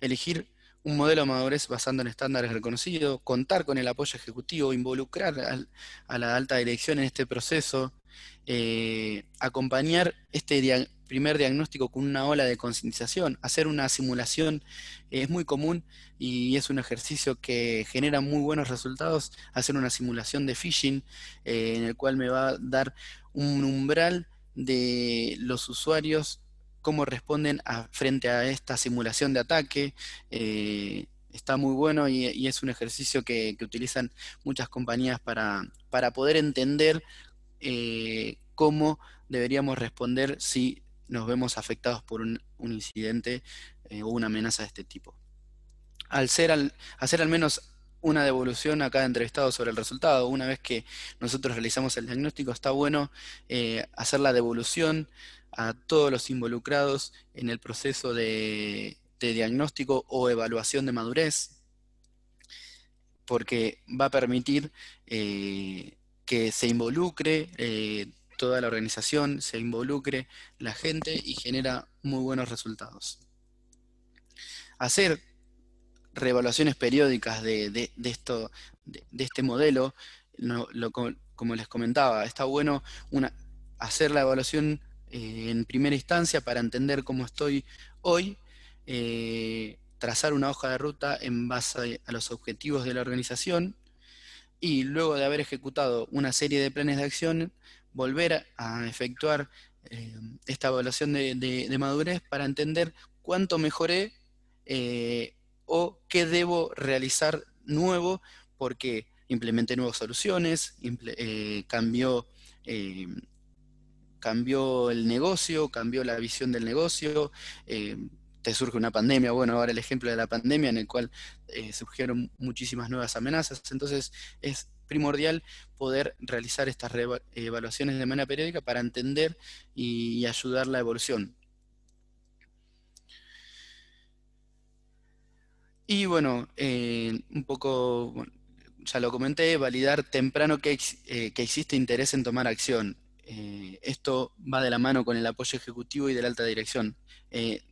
elegir un modelo madurez basando en estándares reconocidos, contar con el apoyo ejecutivo, involucrar a la alta dirección en este proceso, eh, acompañar este primer diagnóstico con una ola de concientización, hacer una simulación eh, es muy común y es un ejercicio que genera muy buenos resultados, hacer una simulación de phishing eh, en el cual me va a dar un umbral de los usuarios cómo responden frente a esta simulación de ataque. Eh, está muy bueno y, es un ejercicio que, utilizan muchas compañías para, para poder entender eh, cómo deberíamos responder si nos vemos afectados por un, incidente eh, o una amenaza de este tipo. Al ser al, hacer al menos una devolución a cada entrevistado sobre el resultado, una vez que nosotros realizamos el diagnóstico, está bueno hacer la devolución a todos los involucrados en el proceso de, diagnóstico o evaluación de madurez, porque va a permitir eh, que se involucre eh, toda la organización, se involucre la gente y genera muy buenos resultados. Hacer reevaluaciones periódicas de, este modelo, como les comentaba, está bueno hacer la evaluación eh, en primera instancia para entender cómo estoy hoy, eh, trazar una hoja de ruta en base a los objetivos de la organización y luego de haber ejecutado una serie de planes de acción, volver a efectuar eh, esta evaluación de, madurez para entender cuánto mejoré o qué debo realizar nuevo porque implementé nuevas soluciones, cambió cambió el negocio, cambió la visión del negocio, eh, te surge una pandemia, bueno, ahora el ejemplo de la pandemia en el cual eh, surgieron muchísimas nuevas amenazas, entonces es primordial poder realizar estas evaluaciones de manera periódica para entender y, ayudar la evolución. Y bueno, eh, un poco, ya lo comenté, validar temprano que, existe interés en tomar acción. Eh, esto va de la mano con el apoyo ejecutivo y de la alta dirección. Eh,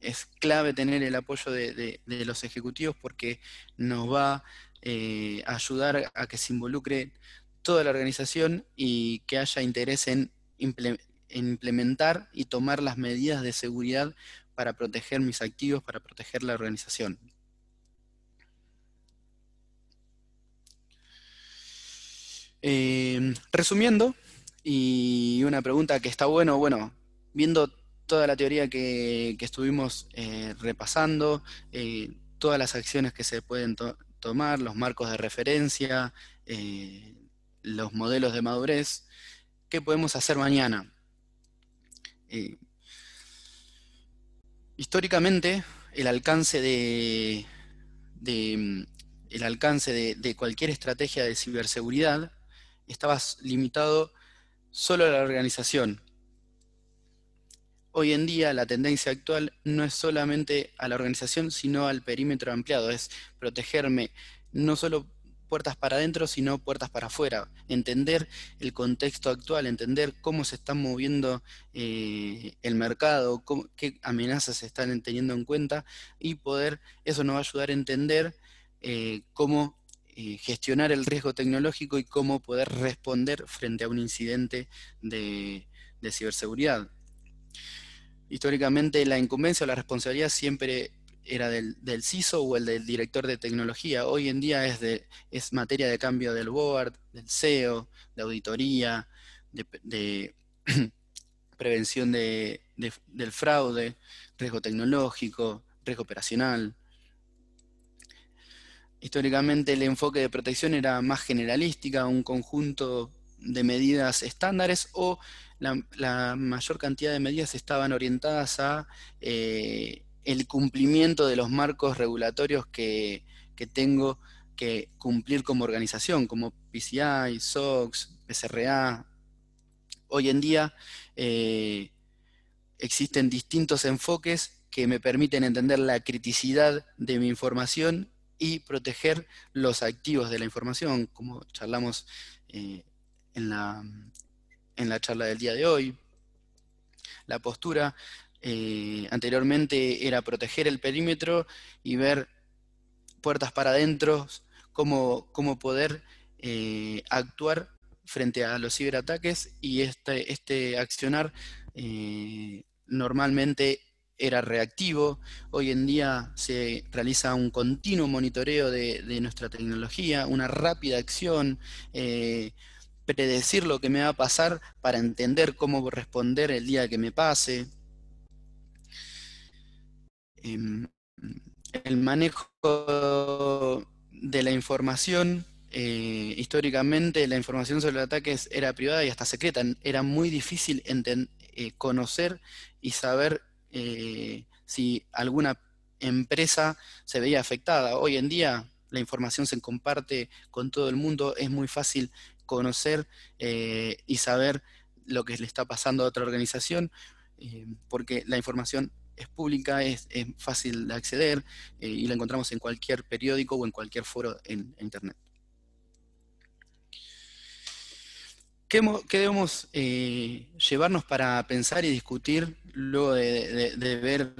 es clave tener el apoyo de, los ejecutivos porque nos va eh, a ayudar a que se involucre toda la organización y que haya interés en, implementar y tomar las medidas de seguridad para proteger mis activos, para proteger la organización. resumiendo, y una pregunta que está bueno, bueno, viendo toda la teoría que, estuvimos eh, repasando, eh, todas las acciones que se pueden tomar, los marcos de referencia, eh, los modelos de madurez, ¿qué podemos hacer mañana? históricamente, el alcance de, el alcance de, de cualquier estrategia de ciberseguridad estaba limitado solo la organización. Hoy en día la tendencia actual no es solamente a la organización, sino al perímetro ampliado, es protegerme no solo puertas para adentro, sino puertas para afuera, entender el contexto actual, entender cómo se está moviendo eh, el mercado, qué amenazas se están teniendo en cuenta y poder, eso nos va a ayudar a entender eh, cómo gestionar el riesgo tecnológico y cómo poder responder frente a un incidente de, ciberseguridad. Históricamente la incumbencia o la responsabilidad siempre era del, del, CISO o el del director de tecnología. Hoy en día es, de, es materia de cambio del board, del CEO, de auditoría, de, de [CLEARS THROAT] prevención de, del fraude, riesgo tecnológico, riesgo operacional. Históricamente el enfoque de protección era más generalística, un conjunto de medidas estándares o la, mayor cantidad de medidas estaban orientadas a eh, el cumplimiento de los marcos regulatorios que, tengo que cumplir como organización, como PCI, SOX, SRA. Hoy en día eh, existen distintos enfoques que me permiten entender la criticidad de mi información y proteger los activos de la información, como charlamos eh, en, la, en la charla del día de hoy. La postura eh, anteriormente era proteger el perímetro y ver puertas para adentro, cómo, cómo poder eh, actuar frente a los ciberataques y este, este accionar eh, normalmente era reactivo. Hoy en día se realiza un continuo monitoreo de, nuestra tecnología, una rápida acción, eh, predecir lo que me va a pasar para entender cómo responder el día que me pase. Em, el manejo de la información. Eh, históricamente la información sobre los ataques era privada y hasta secreta. Era muy difícil eh, conocer y saber eh, si alguna empresa se veía afectada. Hoy en día la información se comparte con todo el mundo, es muy fácil conocer eh, y saber lo que le está pasando a otra organización, eh, porque la información es pública, es, fácil de acceder y la encontramos en cualquier periódico o en cualquier foro en Internet. ¿Qué, debemos eh, llevarnos para pensar y discutir luego de, ver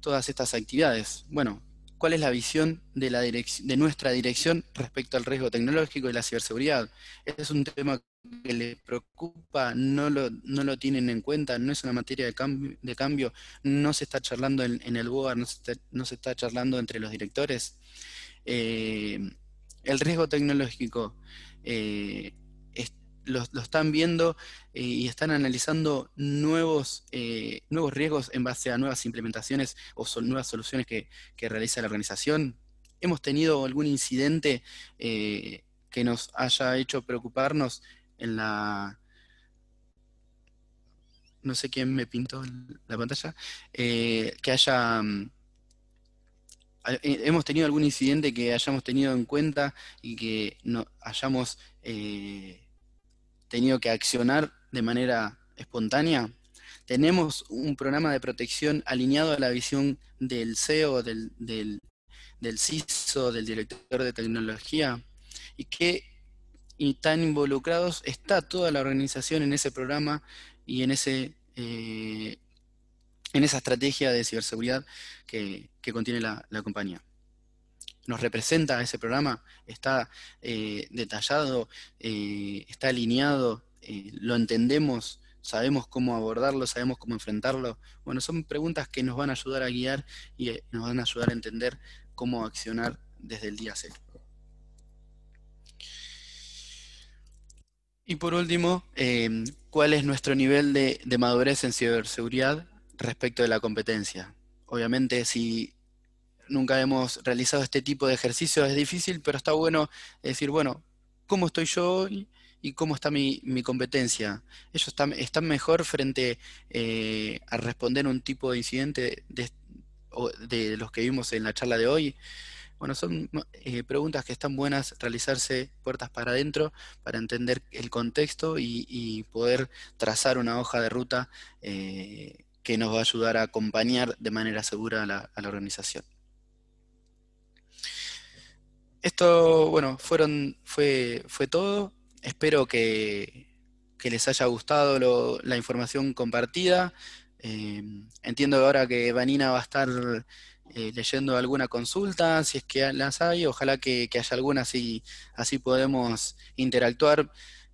todas estas actividades? Bueno, ¿cuál es la visión de, la de nuestra dirección respecto al riesgo tecnológico y la ciberseguridad? Este es un tema que le preocupa, no lo, no lo tienen en cuenta, no es una materia de, cambio, de cambio no se está charlando en, el board, no se, está, charlando entre los directores. Eh, el riesgo tecnológico. Eh, lo, lo están viendo eh, y están analizando nuevos, eh, nuevos riesgos en base a nuevas implementaciones o nuevas soluciones que, realiza la organización. ¿Hemos tenido algún incidente eh, que nos haya hecho preocuparnos en la... No sé quién me pintó la pantalla, que haya mm, hemos tenido algún incidente que hayamos tenido en cuenta y que no hayamos tenido que accionar de manera espontánea? ¿Tenemos un programa de protección alineado a la visión del CEO, del, CISO, del director de tecnología? ¿Y que y tan involucrados está toda la organización en ese programa y en ese... Eh, en esa estrategia de ciberseguridad que, contiene la compañía nos representa ese programa, está eh, detallado, eh, está alineado, eh, lo entendemos, sabemos cómo abordarlo, sabemos cómo enfrentarlo. Bueno, son preguntas que nos van a ayudar a guiar y nos van a ayudar a entender cómo accionar desde el día cero. Y por último, em, ¿cuál es nuestro nivel de madurez en ciberseguridad respecto de la competencia? Obviamente, si nunca hemos realizado este tipo de ejercicios, es difícil, pero está bueno decir, bueno, ¿cómo estoy yo hoy? y cómo está mi, competencia. Ellos están, mejor frente eh, a responder un tipo de incidente de, los que vimos en la charla de hoy. Bueno, son eh, preguntas que están buenas realizarse puertas para adentro para entender el contexto y, poder trazar una hoja de ruta eh, que nos va a ayudar a acompañar de manera segura a la organización esto, bueno, fueron, fue, fue todo. Espero que, les haya gustado la información compartida. Eh, entiendo ahora que Vanina va a estar eh, leyendo alguna consulta, si es que las hay. Ojalá que, haya alguna, y así podemos interactuar.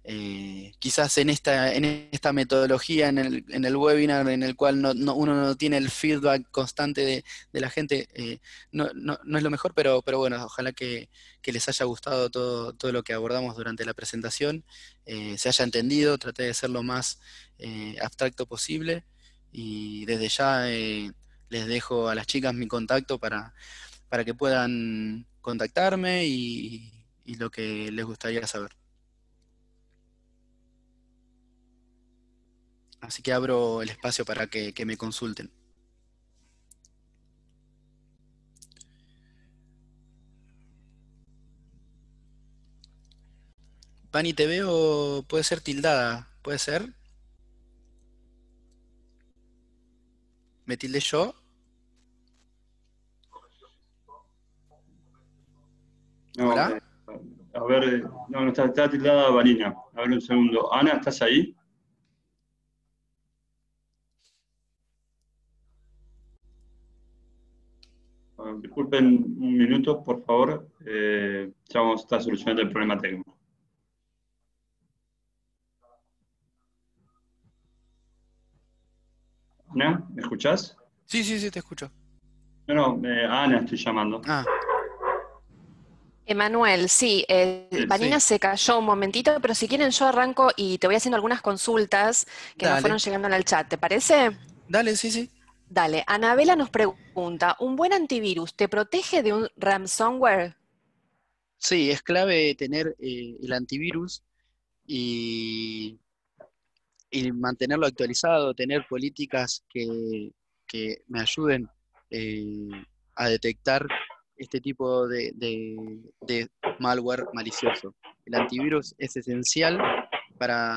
Eh, quizás en esta, en esta metodología, en el, webinar, en el cual uno no tiene el feedback constante de, la gente, eh, no, es lo mejor, pero, pero bueno, ojalá que, les haya gustado todo, todo lo que abordamos durante la presentación, eh, se haya entendido, traté de ser lo más eh, abstracto posible y desde ya les dejo a las chicas mi contacto para, para que puedan contactarme y lo que les gustaría saber. Así que abro el espacio para que, me consulten. Pani, te veo, puede ser tildada, ¿puede ser? ¿Me tilde yo? Ahora, eh, A ver, eh, no, está, tildada Vanina. A ver un segundo. Ana, ¿estás ahí? disculpen un minuto, por favor. Eh, ya vamos a estar solucionando el problema técnico. Ana, ¿me escuchás? Sí, sí, sí, te escucho. No, no, eh, Ana estoy llamando. Ah.
Emanuel, sí, eh, eh Vanina se cayó un momentito, pero si quieren yo arranco y te voy haciendo algunas consultas que nos fueron llegando en el chat, ¿te parece? Dale, sí, sí. Dale, Anabela nos pregunta, ¿un buen antivirus te protege de un ransomware?
Sí, es clave tener eh, el antivirus y, mantenerlo actualizado, tener políticas que, me ayuden eh, a detectar este tipo de, malware malicioso. El antivirus es esencial para,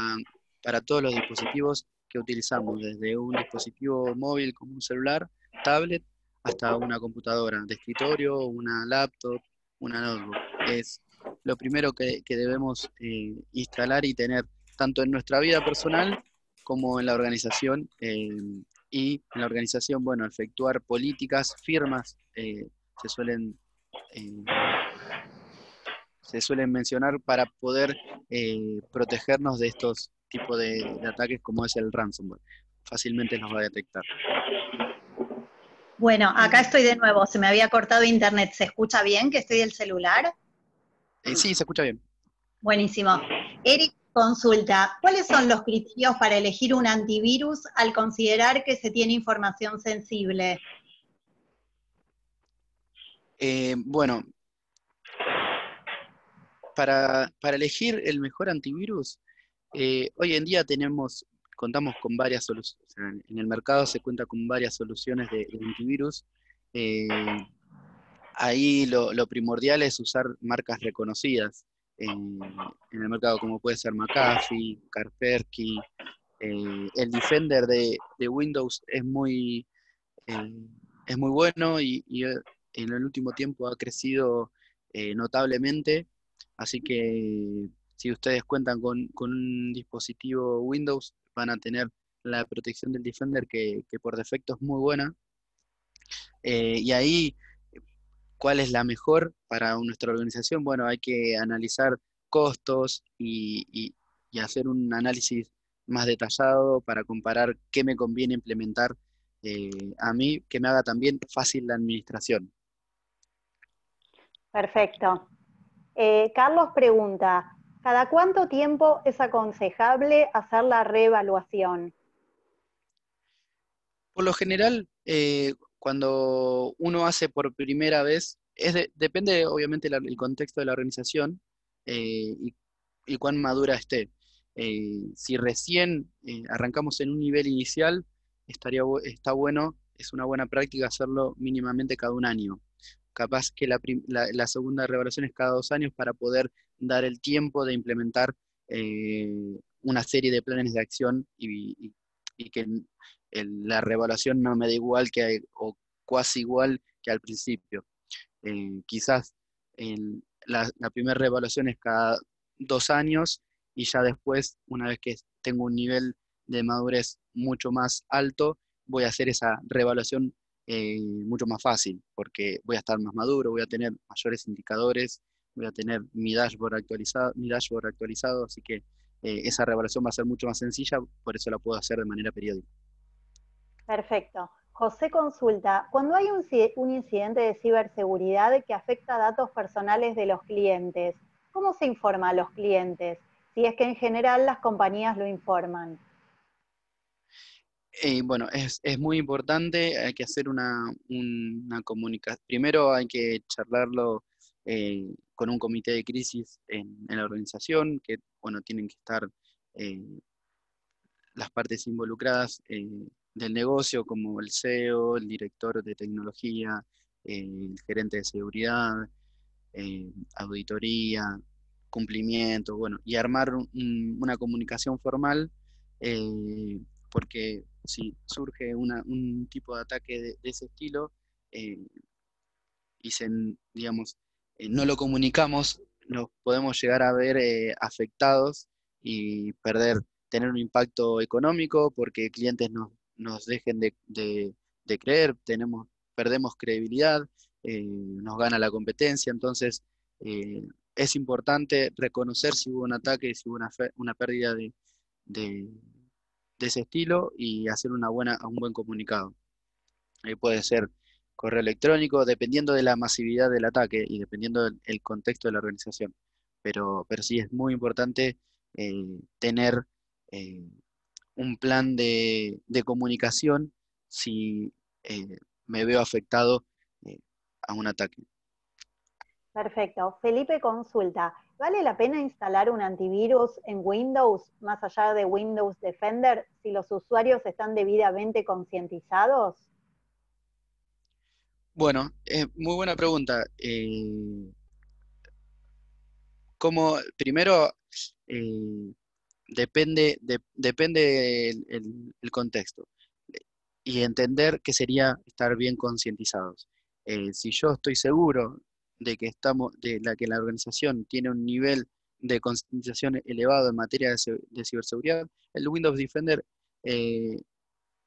para todos los dispositivos que utilizamos, desde un dispositivo móvil como un celular, tablet, hasta una computadora de escritorio, una laptop, una notebook. Es lo primero que, debemos eh, instalar y tener tanto en nuestra vida personal como en la organización. Em, y en la organización, bueno, efectuar políticas, firmas, eh, se suelen... Em, se suelen mencionar para poder eh, protegernos de estos tipo de, ataques como es el ransomware. Fácilmente nos va a detectar.
Bueno, acá estoy de nuevo, se me había cortado internet. ¿Se escucha bien que estoy del celular?
Eh, sí, se escucha bien.
Buenísimo. Eric consulta, ¿cuáles son los criterios para elegir un antivirus al considerar que se tiene información sensible?
Eh, bueno, para elegir el mejor antivirus eh, hoy en día tenemos, contamos con varias soluciones, en el mercado se cuenta con varias soluciones de, antivirus. Eh, ahí lo, primordial es usar marcas reconocidas eh, en, el mercado, como puede ser McAfee, Carperky el Defender de, Windows es muy, es muy bueno y, y, en el último tiempo ha crecido notablemente. Así que si ustedes cuentan con, un dispositivo Windows, van a tener la protección del Defender que, por defecto es muy buena. Eh, y ahí, ¿cuál es la mejor para nuestra organización? Bueno, hay que analizar costos y, hacer un análisis más detallado para comparar qué me conviene implementar eh, a mí, que me haga también fácil la administración.
Perfecto. Eh, Carlos pregunta, ¿Cada cuánto tiempo es aconsejable hacer la reevaluación?
Por lo general, eh, cuando uno hace por primera vez, depende obviamente del el contexto de la organización eh, y, cuán madura esté. Eh, si recién arrancamos en un nivel inicial, estaría, está bueno, es una buena práctica hacerlo mínimamente cada un año. Capaz que la, la segunda reevaluación es cada dos años para poder dar el tiempo de implementar eh, una serie de planes de acción y, que la revaluación no me dé igual que, o casi igual que al principio. Eh, quizás la, primera revaluación es cada dos años y ya después, una vez que tengo un nivel de madurez mucho más alto, voy a hacer esa revaluación eh, mucho más fácil, porque voy a estar más maduro, voy a tener mayores indicadores voy a tener mi dashboard actualizado, mi actualizado así que eh, esa revelación va a ser mucho más sencilla, por eso la puedo hacer de manera periódica.
Perfecto. José consulta, cuando hay un, un incidente de ciberseguridad que afecta datos personales de los clientes, ¿cómo se informa a los clientes? Si es que en general las compañías lo informan.
Eh, bueno, es, muy importante, hay que hacer una, una comunicación. Primero hay que charlarlo eh, con un comité de crisis en, la organización, que bueno, tienen que estar eh, las partes involucradas eh, del negocio, como el CEO, el director de tecnología, eh, el gerente de seguridad, auditoría, cumplimiento, bueno, y armar una comunicación formal, porque si surge un tipo de ataque de, ese estilo eh, y se, digamos, eh, no lo comunicamos, nos podemos llegar a ver eh, afectados y perder, tener un impacto económico porque clientes nos dejen de, creer, tenemos, perdemos credibilidad, eh, nos gana la competencia, entonces es importante reconocer si hubo un ataque, si hubo una, pérdida de, ese estilo y hacer una buena, un buen comunicado. puede ser correo electrónico, dependiendo de la masividad del ataque y dependiendo del contexto de la organización. Pero, pero sí es muy importante eh, tener eh, un plan de, comunicación si eh, me veo afectado a un ataque.
Perfecto. Felipe consulta, ¿vale la pena instalar un antivirus en Windows más allá de Windows Defender si los usuarios están debidamente concientizados?
Bueno, eh, muy buena pregunta. Eh, como primero eh, depende, de, depende el, contexto y entender que sería estar bien concientizados. si yo estoy seguro de que estamos, de la que la organización tiene un nivel de concientización elevado en materia de, ciberseguridad, el Windows Defender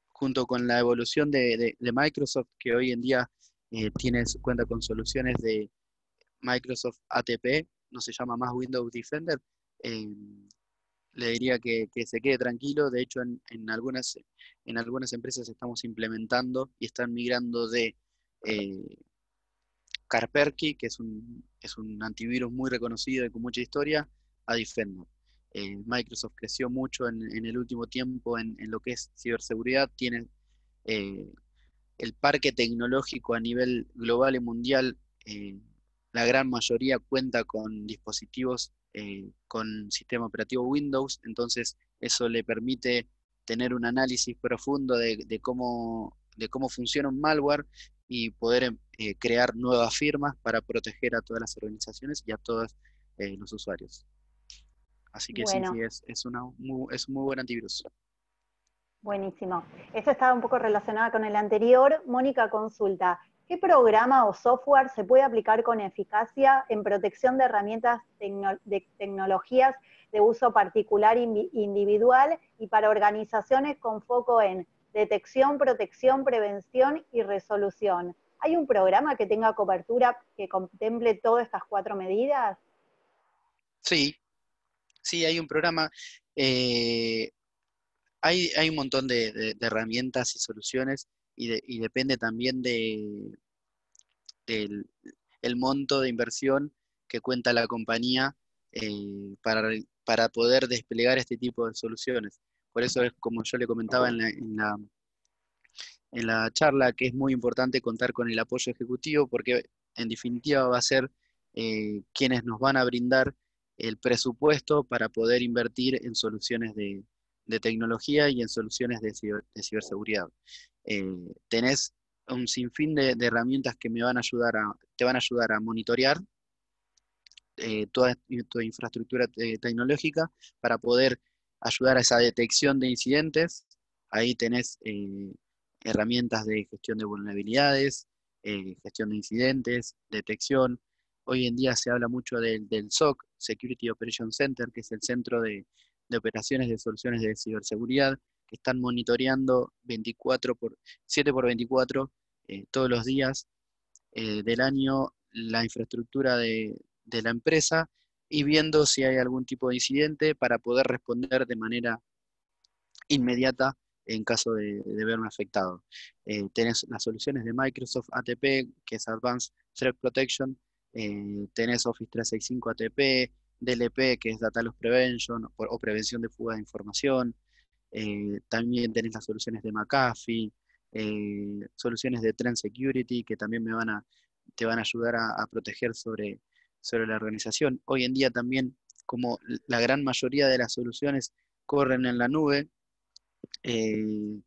junto con la evolución de, de Microsoft que hoy en día eh, tienes, cuenta con soluciones de Microsoft ATP, no se llama más Windows Defender, em, le diría que, se quede tranquilo. De hecho, en, algunas, en algunas empresas estamos implementando y están migrando de eh, Carperky, que es un, antivirus muy reconocido y con mucha historia, a Defender. Eh, Microsoft creció mucho en, el último tiempo en, lo que es ciberseguridad, Tienen... Eh, el parque tecnológico a nivel global y mundial, eh, la gran mayoría cuenta con dispositivos eh, con sistema operativo Windows, entonces eso le permite tener un análisis profundo de, cómo, de cómo funciona un malware y poder eh, crear nuevas firmas para proteger a todas las organizaciones y a todos los usuarios. Así que sí, es, es, una, es un muy buen antivirus.
Buenísimo. Eso estaba un poco relacionado con el anterior. Mónica consulta, ¿qué programa o software se puede aplicar con eficacia en protección de herramientas de tecnologías de uso particular individual y para organizaciones con foco en detección, protección, prevención y resolución? ¿Hay un programa que tenga cobertura que contemple todas estas cuatro medidas?
Sí, sí, hay un programa. Eh, hay, hay un montón de, herramientas y soluciones y, depende también del el monto de inversión que cuenta la compañía eh, para, para, poder desplegar este tipo de soluciones. Por eso es como yo le comentaba en la, en la, charla, que es muy importante contar con el apoyo ejecutivo porque en definitiva va a ser eh, quienes nos van a brindar el presupuesto para poder invertir en soluciones de, de tecnología y en soluciones de, ciberseguridad. Eh, tenés un sinfín de, de, herramientas que me van a ayudar a, te van a ayudar a monitorear eh, toda tu infraestructura eh, tecnológica para poder ayudar a esa detección de incidentes. Ahí tenés herramientas de gestión de vulnerabilidades, gestión de incidentes, detección. Hoy en día se habla mucho del, del SOC, Security Operation Center, que es el centro de, de operaciones de soluciones de ciberseguridad que están monitoreando 24 por, 7 por 24 eh, todos los días eh, del año la infraestructura de, la empresa y viendo si hay algún tipo de incidente para poder responder de manera inmediata en caso de, de verme afectado. Eh, tenés las soluciones de Microsoft ATP, que es Advanced Threat Protection, tenés Office 365 ATP, DLP, e que es Data Loss Prevention o, prevención de fuga de información. Eh, también tenés las soluciones de McAfee, eh, soluciones de Trend Security, que también te van a ayudar a, proteger sobre, sobre la organización. Hoy en día también, como la gran mayoría de las soluciones corren en la nube, eh,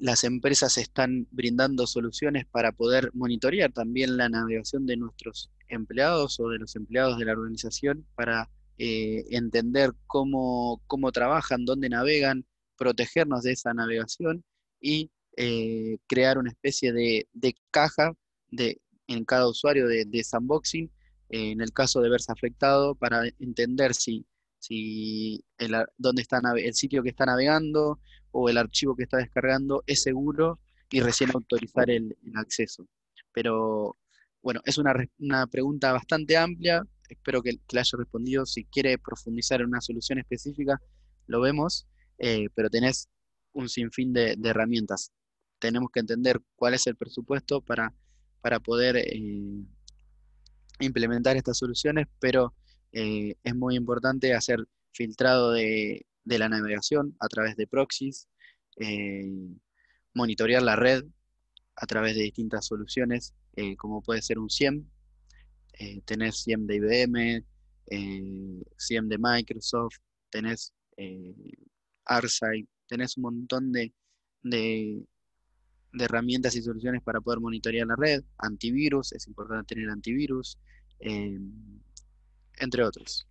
las empresas están brindando soluciones para poder monitorear también la navegación de nuestros empleados o de los empleados de la organización para eh, entender cómo, trabajan, dónde navegan, protegernos de esa navegación y eh, crear una especie de, caja de, en cada usuario de, sandboxing, eh, en el caso de verse afectado, para entender si, si el, dónde el sitio que está navegando o el archivo que está descargando es seguro y recién autorizar el, el acceso. Pero bueno, es una, pregunta bastante amplia, espero que, la haya respondido. Si quiere profundizar en una solución específica, lo vemos, eh, pero tenés un sinfín de, herramientas. Tenemos que entender cuál es el presupuesto para, poder eh, implementar estas soluciones, pero eh, es muy importante hacer filtrado de, de, la navegación a través de proxies, monitorear la red a través de distintas soluciones, eh, como puede ser un CIEM. Eh, tenés CIEM de IBM, CIEM eh, de Microsoft, tenés Arsay, tenés un montón de, herramientas y soluciones para poder monitorear la red. Antivirus, es importante tener antivirus, entre otros.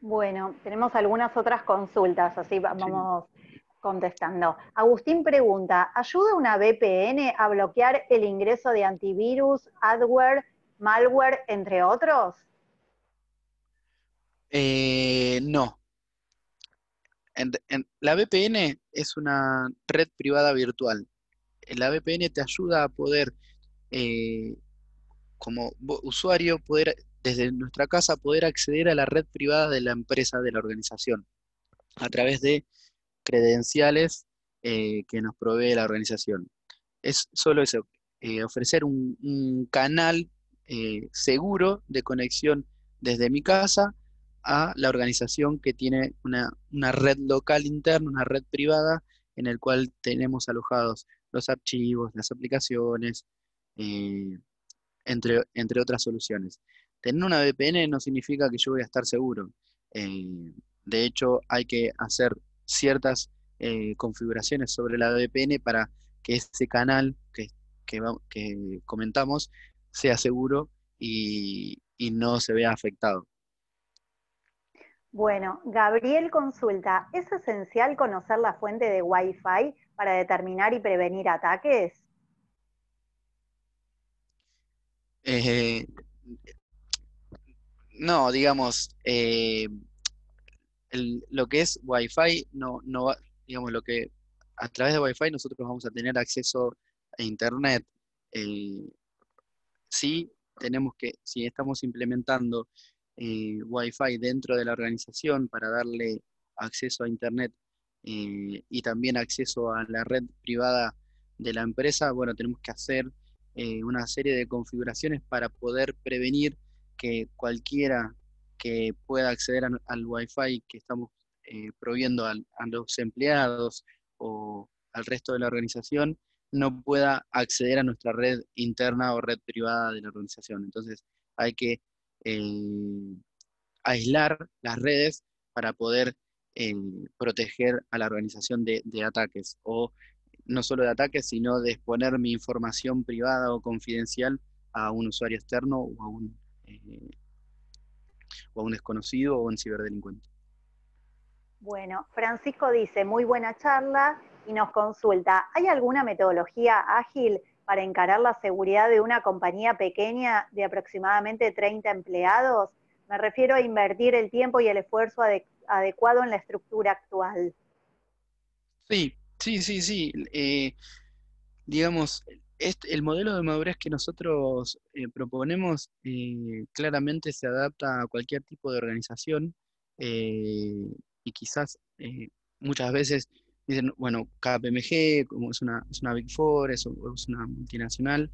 Bueno, tenemos algunas otras consultas, así vamos contestando. Agustín pregunta, ¿ayuda una VPN a bloquear el ingreso de antivirus, adware, malware, entre otros?
Eh, no. la VPN es una red privada virtual. La VPN te ayuda a poder, eh, como usuario, poder desde nuestra casa poder acceder a la red privada de la empresa, de la organización, a través de credenciales eh, que nos provee la organización. Es solo eso, eh, ofrecer un, canal eh, seguro de conexión desde mi casa a la organización que tiene una, red local interna, una red privada, en el cual tenemos alojados los archivos, las aplicaciones, entre, entre, otras soluciones. Tener una VPN no significa que yo voy a estar seguro. de hecho, hay que hacer ciertas eh, configuraciones sobre la VPN para que ese canal que, comentamos sea seguro y, no se vea afectado.
Bueno, Gabriel consulta, ¿es esencial conocer la fuente de Wi-Fi para determinar y prevenir ataques?
Eh, no, digamos, eh, lo que es Wi-Fi, no, no, digamos, lo que a través de Wi-Fi nosotros vamos a tener acceso a Internet. Eh, si tenemos que, si estamos implementando eh, Wi-Fi dentro de la organización para darle acceso a Internet eh, y también acceso a la red privada de la empresa, bueno, tenemos que hacer una serie de configuraciones para poder prevenir que cualquiera que pueda acceder al Wi-Fi que estamos eh, proviendo a los empleados o al resto de la organización, no pueda acceder a nuestra red interna o red privada de la organización. Entonces hay que eh, aislar las redes para poder eh, proteger a la organización de, ataques o no solo de ataques, sino de exponer mi información privada o confidencial a un usuario externo o a un eh, o a un desconocido o a un ciberdelincuente.
Bueno, Francisco dice, muy buena charla y nos consulta, ¿hay alguna metodología ágil para encarar la seguridad de una compañía pequeña de aproximadamente 30 empleados? Me refiero a invertir el tiempo y el esfuerzo adecuado en la estructura actual.
Sí, sí, sí, sí. Eh, digamos, este, el modelo de madurez que nosotros eh, proponemos eh, claramente se adapta a cualquier tipo de organización eh, y quizás muchas veces dicen, bueno, KPMG como es una, es una Big Four, es, una multinacional,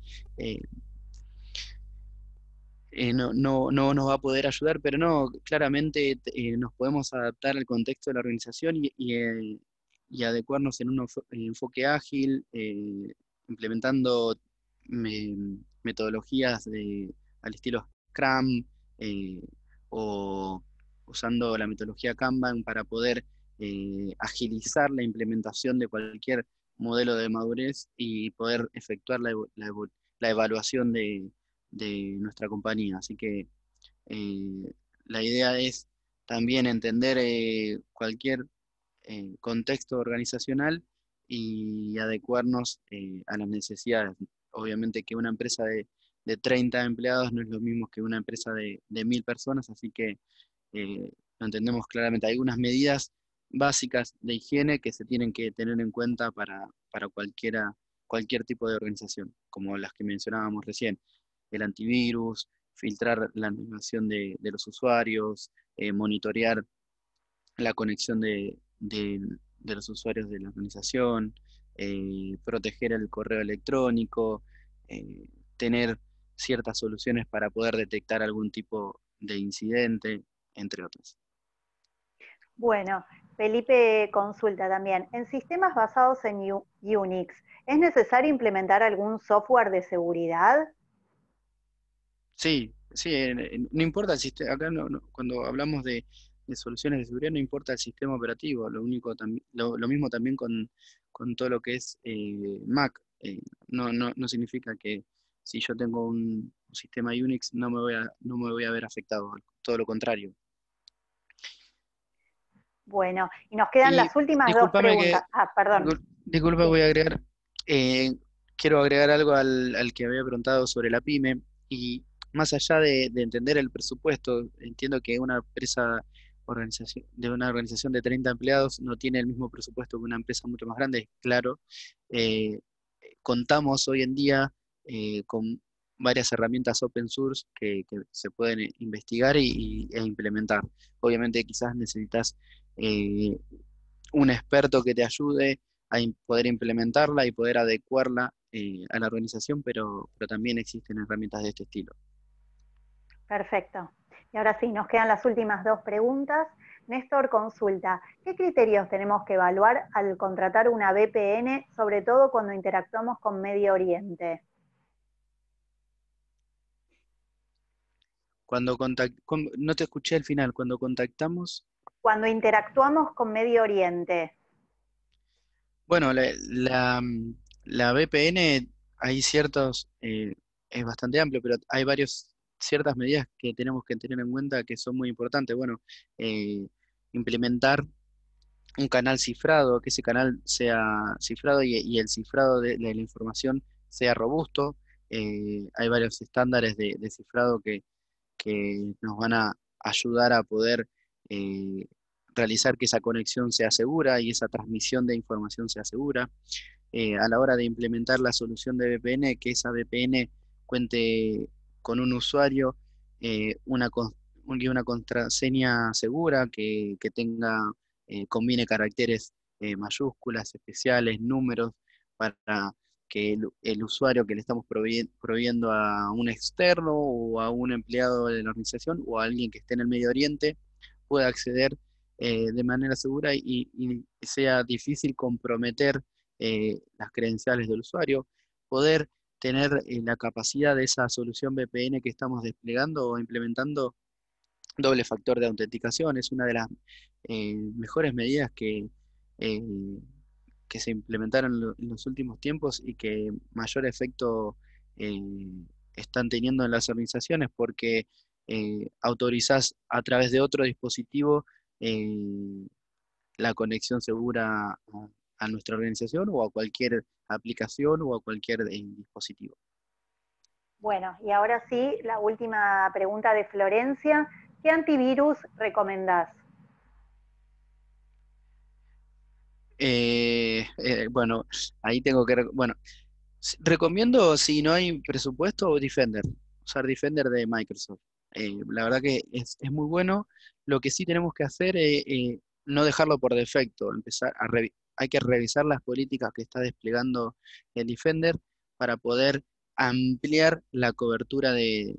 no, no, nos va a poder ayudar, pero no, claramente nos podemos adaptar al contexto de la organización y, y adecuarnos en un enfoque ágil implementando metodologías al estilo Scrum eh, o usando la metodología Kanban para poder eh, agilizar la implementación de cualquier modelo de madurez y poder efectuar la, evaluación de, nuestra compañía. Así que eh, la idea es también entender cualquier contexto organizacional y adecuarnos eh, a las necesidades. Obviamente que una empresa de, 30 empleados no es lo mismo que una empresa de, de 1.000 personas, así que lo eh, entendemos claramente. Hay unas medidas básicas de higiene que se tienen que tener en cuenta para, cualquiera, cualquier tipo de organización, como las que mencionábamos recién, el antivirus, filtrar la animación de, los usuarios, eh, monitorear la conexión de, de, de los usuarios de la organización, eh, proteger el correo electrónico, eh, tener ciertas soluciones para poder detectar algún tipo de incidente, entre otras.
Bueno, Felipe consulta también. En sistemas basados en Unix, ¿es necesario implementar algún software de seguridad?
Sí, sí, no importa, acá cuando hablamos de de soluciones de seguridad no importa el sistema operativo, lo, único lo, mismo también con, todo lo que es eh, Mac. Eh, no, no, significa que si yo tengo un sistema Unix no me voy a, no me voy a ver afectado, todo lo contrario.
Bueno, y nos quedan las últimas dos preguntas. ah, perdón.
Disculpa, voy a agregar. Eh, quiero agregar algo al, que había preguntado sobre la pyme. Y más allá de entender el presupuesto, entiendo que una empresa organización, de una organización de 30 empleados no tiene el mismo presupuesto que una empresa mucho más grande, claro. Eh, contamos hoy en día eh, con varias herramientas open source que, se pueden eh, investigar y, e implementar. Obviamente quizás necesitas un experto que te ayude a poder implementarla y poder adecuarla a la organización, pero, pero también existen herramientas de este estilo.
Perfecto. Y ahora sí, nos quedan las últimas dos preguntas. Néstor consulta, ¿qué criterios tenemos que evaluar al contratar una VPN, sobre todo cuando interactuamos con Medio Oriente?
Cuando no te escuché al final, cuando contactamos...
Cuando interactuamos con Medio Oriente.
Bueno, la, VPN hay ciertos, eh, es bastante amplio, pero hay varios ciertas medidas que tenemos que tener en cuenta que son muy importantes. Bueno, eh, implementar un canal cifrado, que ese canal sea cifrado y, el cifrado de, la información sea robusto. Eh, hay varios estándares de, cifrado que, nos van a ayudar a poder eh, realizar que esa conexión sea segura y esa transmisión de información sea segura. a la hora de implementar la solución de VPN, que esa VPN cuente con un usuario eh, una, una contraseña segura que, tenga, eh, combine caracteres eh, mayúsculas, especiales, números, para que el, usuario que le estamos proveyendo a un externo o a un empleado de la organización o a alguien que esté en el Medio Oriente pueda acceder de manera segura y, sea difícil comprometer las credenciales del usuario, poder tener eh, la capacidad de esa solución VPN que estamos desplegando o implementando doble factor de autenticación. Es una de las eh, mejores medidas que, eh, que se implementaron en los últimos tiempos y que mayor efecto están teniendo en las organizaciones porque autorizás a través de otro dispositivo la conexión segura a, a nuestra organización o a cualquier aplicación o a cualquier eh, dispositivo.
Bueno, y ahora sí, la última pregunta de Florencia. ¿Qué antivirus recomendás?
Eh, eh, bueno, ahí tengo que... Bueno, recomiendo, si no hay presupuesto, Defender. Usar Defender de Microsoft. la verdad que es, es, muy bueno. Lo que sí tenemos que hacer es no dejarlo por defecto, empezar a revisar hay que revisar las políticas que está desplegando el Defender para poder ampliar la cobertura de,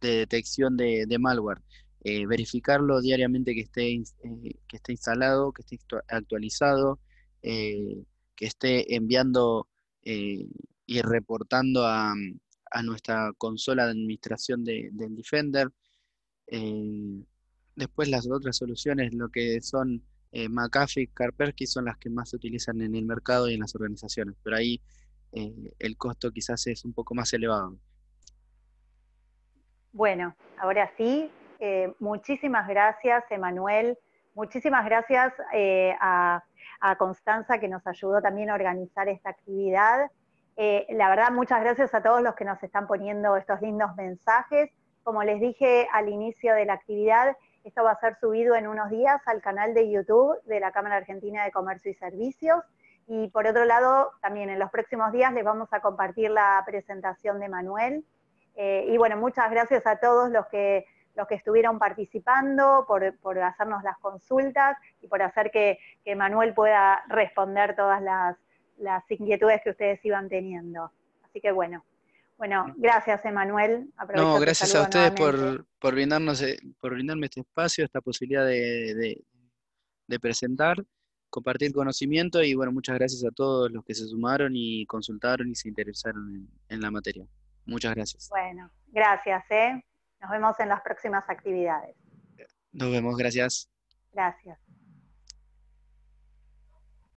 detección de, malware. Eh, verificarlo diariamente que esté, eh, que esté instalado, que esté actualizado, eh, que esté enviando y reportando a, nuestra consola de administración del Defender. después las otras soluciones, lo que son eh, McAfee y son las que más se utilizan en el mercado y en las organizaciones, pero ahí eh, el costo quizás es un poco más elevado.
Bueno, ahora sí, eh, muchísimas gracias Emanuel, muchísimas gracias eh, a, a, Constanza que nos ayudó también a organizar esta actividad. la verdad, muchas gracias a todos los que nos están poniendo estos lindos mensajes. Como les dije al inicio de la actividad, esto va a ser subido en unos días al canal de YouTube de la Cámara Argentina de Comercio y Servicios. Y por otro lado, también en los próximos días les vamos a compartir la presentación de Manuel. Eh, y bueno, muchas gracias a todos los que, los que estuvieron participando, por, hacernos las consultas y por hacer que, Manuel pueda responder todas las inquietudes que ustedes iban teniendo. Así que bueno, bueno, mm. gracias Emanuel. No, gracias a ustedes por,
por, brindarnos, eh, por brindarme este espacio, esta posibilidad de, presentar, compartir conocimiento y bueno, muchas gracias a todos los que se sumaron y consultaron y se interesaron en, en la materia. Muchas gracias.
Bueno, gracias. ¿eh? Nos vemos en las próximas actividades.
Nos vemos, gracias.
Gracias.